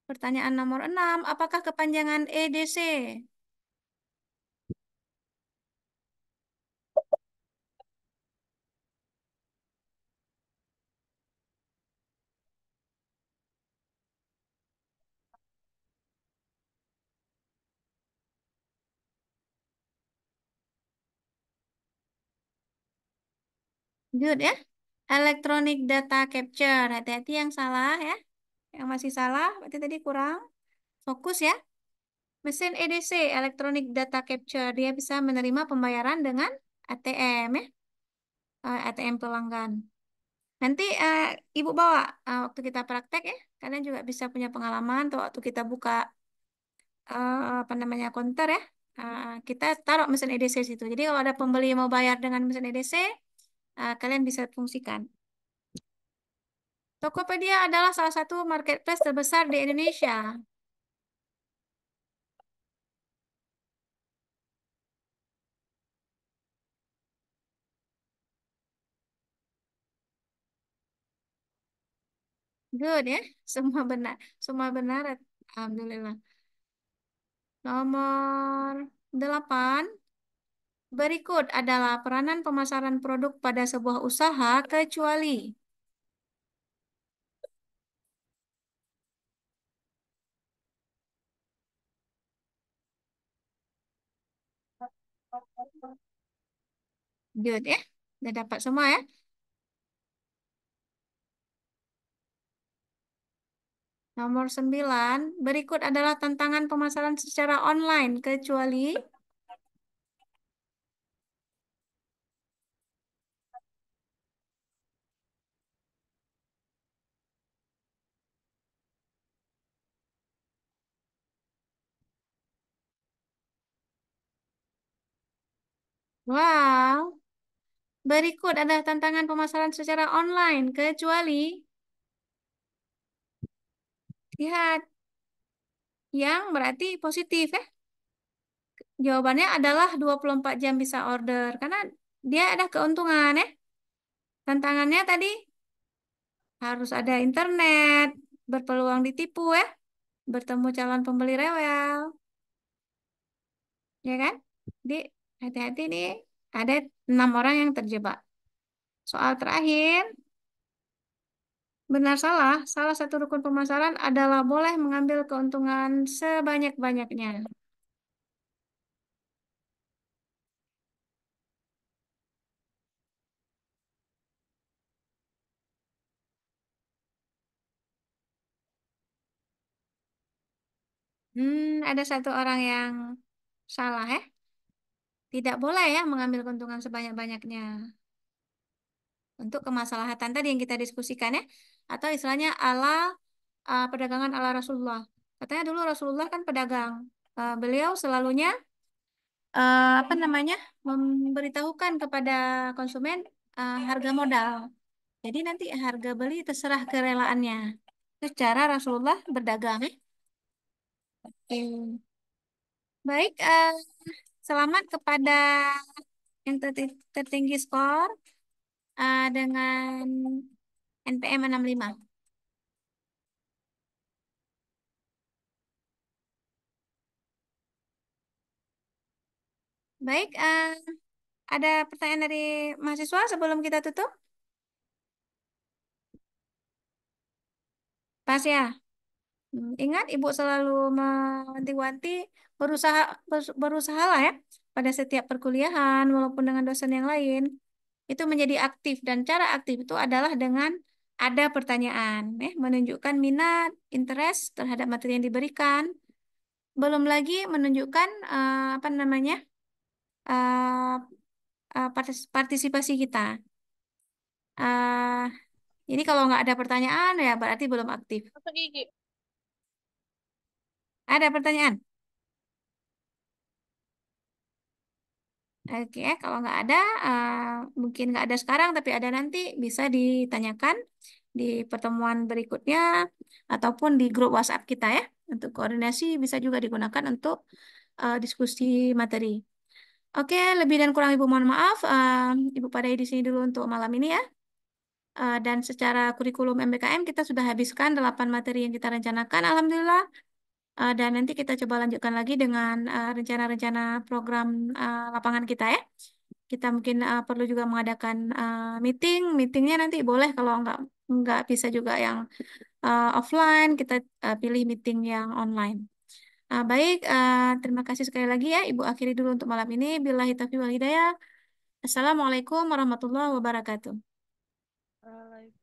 Pertanyaan nomor enam, apakah kepanjangan EDC good ya. Electronic data capture. Hati-hati yang salah ya. Yang masih salah, berarti tadi kurang. Fokus ya. Mesin EDC, Electronic Data Capture. Dia bisa menerima pembayaran dengan ATM ya. Eh, ATM pelanggan. Nanti uh, Ibu bawa uh, waktu kita praktek ya. Kalian juga bisa punya pengalaman atau waktu kita buka uh, apa namanya konter ya. Uh, kita taruh mesin EDC situ. Jadi kalau ada pembeli mau bayar dengan mesin EDC, uh, kalian bisa fungsikan. Tokopedia adalah salah satu marketplace terbesar di Indonesia. Good ya, semua benar, semua benar. Alhamdulillah. Nomor 8 Berikut adalah peranan pemasaran produk pada sebuah usaha kecuali Good ya, udah dapat semua ya. Nomor 9, berikut adalah tantangan pemasaran secara online kecuali Wow. Berikut adalah tantangan pemasaran secara online kecuali lihat yang berarti positif ya. Jawabannya adalah 24 jam bisa order karena dia ada keuntungan eh Tantangannya tadi harus ada internet, berpeluang ditipu ya, bertemu calon pembeli rewel. Ya kan? di Hati-hati nih, ada enam orang yang terjebak. Soal terakhir, benar salah, salah satu rukun pemasaran adalah boleh mengambil keuntungan sebanyak-banyaknya. Hmm, ada satu orang yang salah ya. Tidak boleh ya mengambil keuntungan sebanyak-banyaknya. Untuk kemaslahatan tadi yang kita diskusikan ya. Atau istilahnya ala uh, perdagangan ala Rasulullah. Katanya dulu Rasulullah kan pedagang. Uh, beliau selalunya uh, apa namanya memberitahukan kepada konsumen uh, harga modal. Jadi nanti harga beli terserah kerelaannya. Itu cara Rasulullah berdagang. Oke. Baik, uh, Selamat kepada yang tertinggi skor uh, dengan NPM 65. Baik, uh, ada pertanyaan dari mahasiswa sebelum kita tutup? Pas ya? Hmm, ingat, Ibu selalu mewanti-wanti berusaha berusaha lah ya pada setiap perkuliahan walaupun dengan dosen yang lain itu menjadi aktif dan cara aktif itu adalah dengan ada pertanyaan ya menunjukkan minat interest terhadap materi yang diberikan belum lagi menunjukkan uh, apa namanya uh, uh, partisipasi kita uh, jadi kalau nggak ada pertanyaan ya berarti belum aktif ada pertanyaan Oke, okay, kalau nggak ada, uh, mungkin nggak ada sekarang, tapi ada nanti bisa ditanyakan di pertemuan berikutnya ataupun di grup WhatsApp kita ya. Untuk koordinasi bisa juga digunakan untuk uh, diskusi materi. Oke, okay, lebih dan kurang Ibu mohon maaf. Uh, Ibu padai di sini dulu untuk malam ini ya. Uh, dan secara kurikulum MBKM kita sudah habiskan 8 materi yang kita rencanakan. Alhamdulillah. Uh, dan nanti kita coba lanjutkan lagi dengan eh, rencana-rencana uh, program uh, lapangan kita ya. Kita mungkin uh, perlu juga mengadakan uh, meeting. Meetingnya nanti boleh kalau nggak nggak bisa juga yang uh, offline. Kita uh, pilih meeting yang online. Uh, baik, uh, terima kasih sekali lagi ya. Ibu akhiri dulu untuk malam ini. Bila hitafi wal hidayah. Assalamualaikum warahmatullahi wabarakatuh.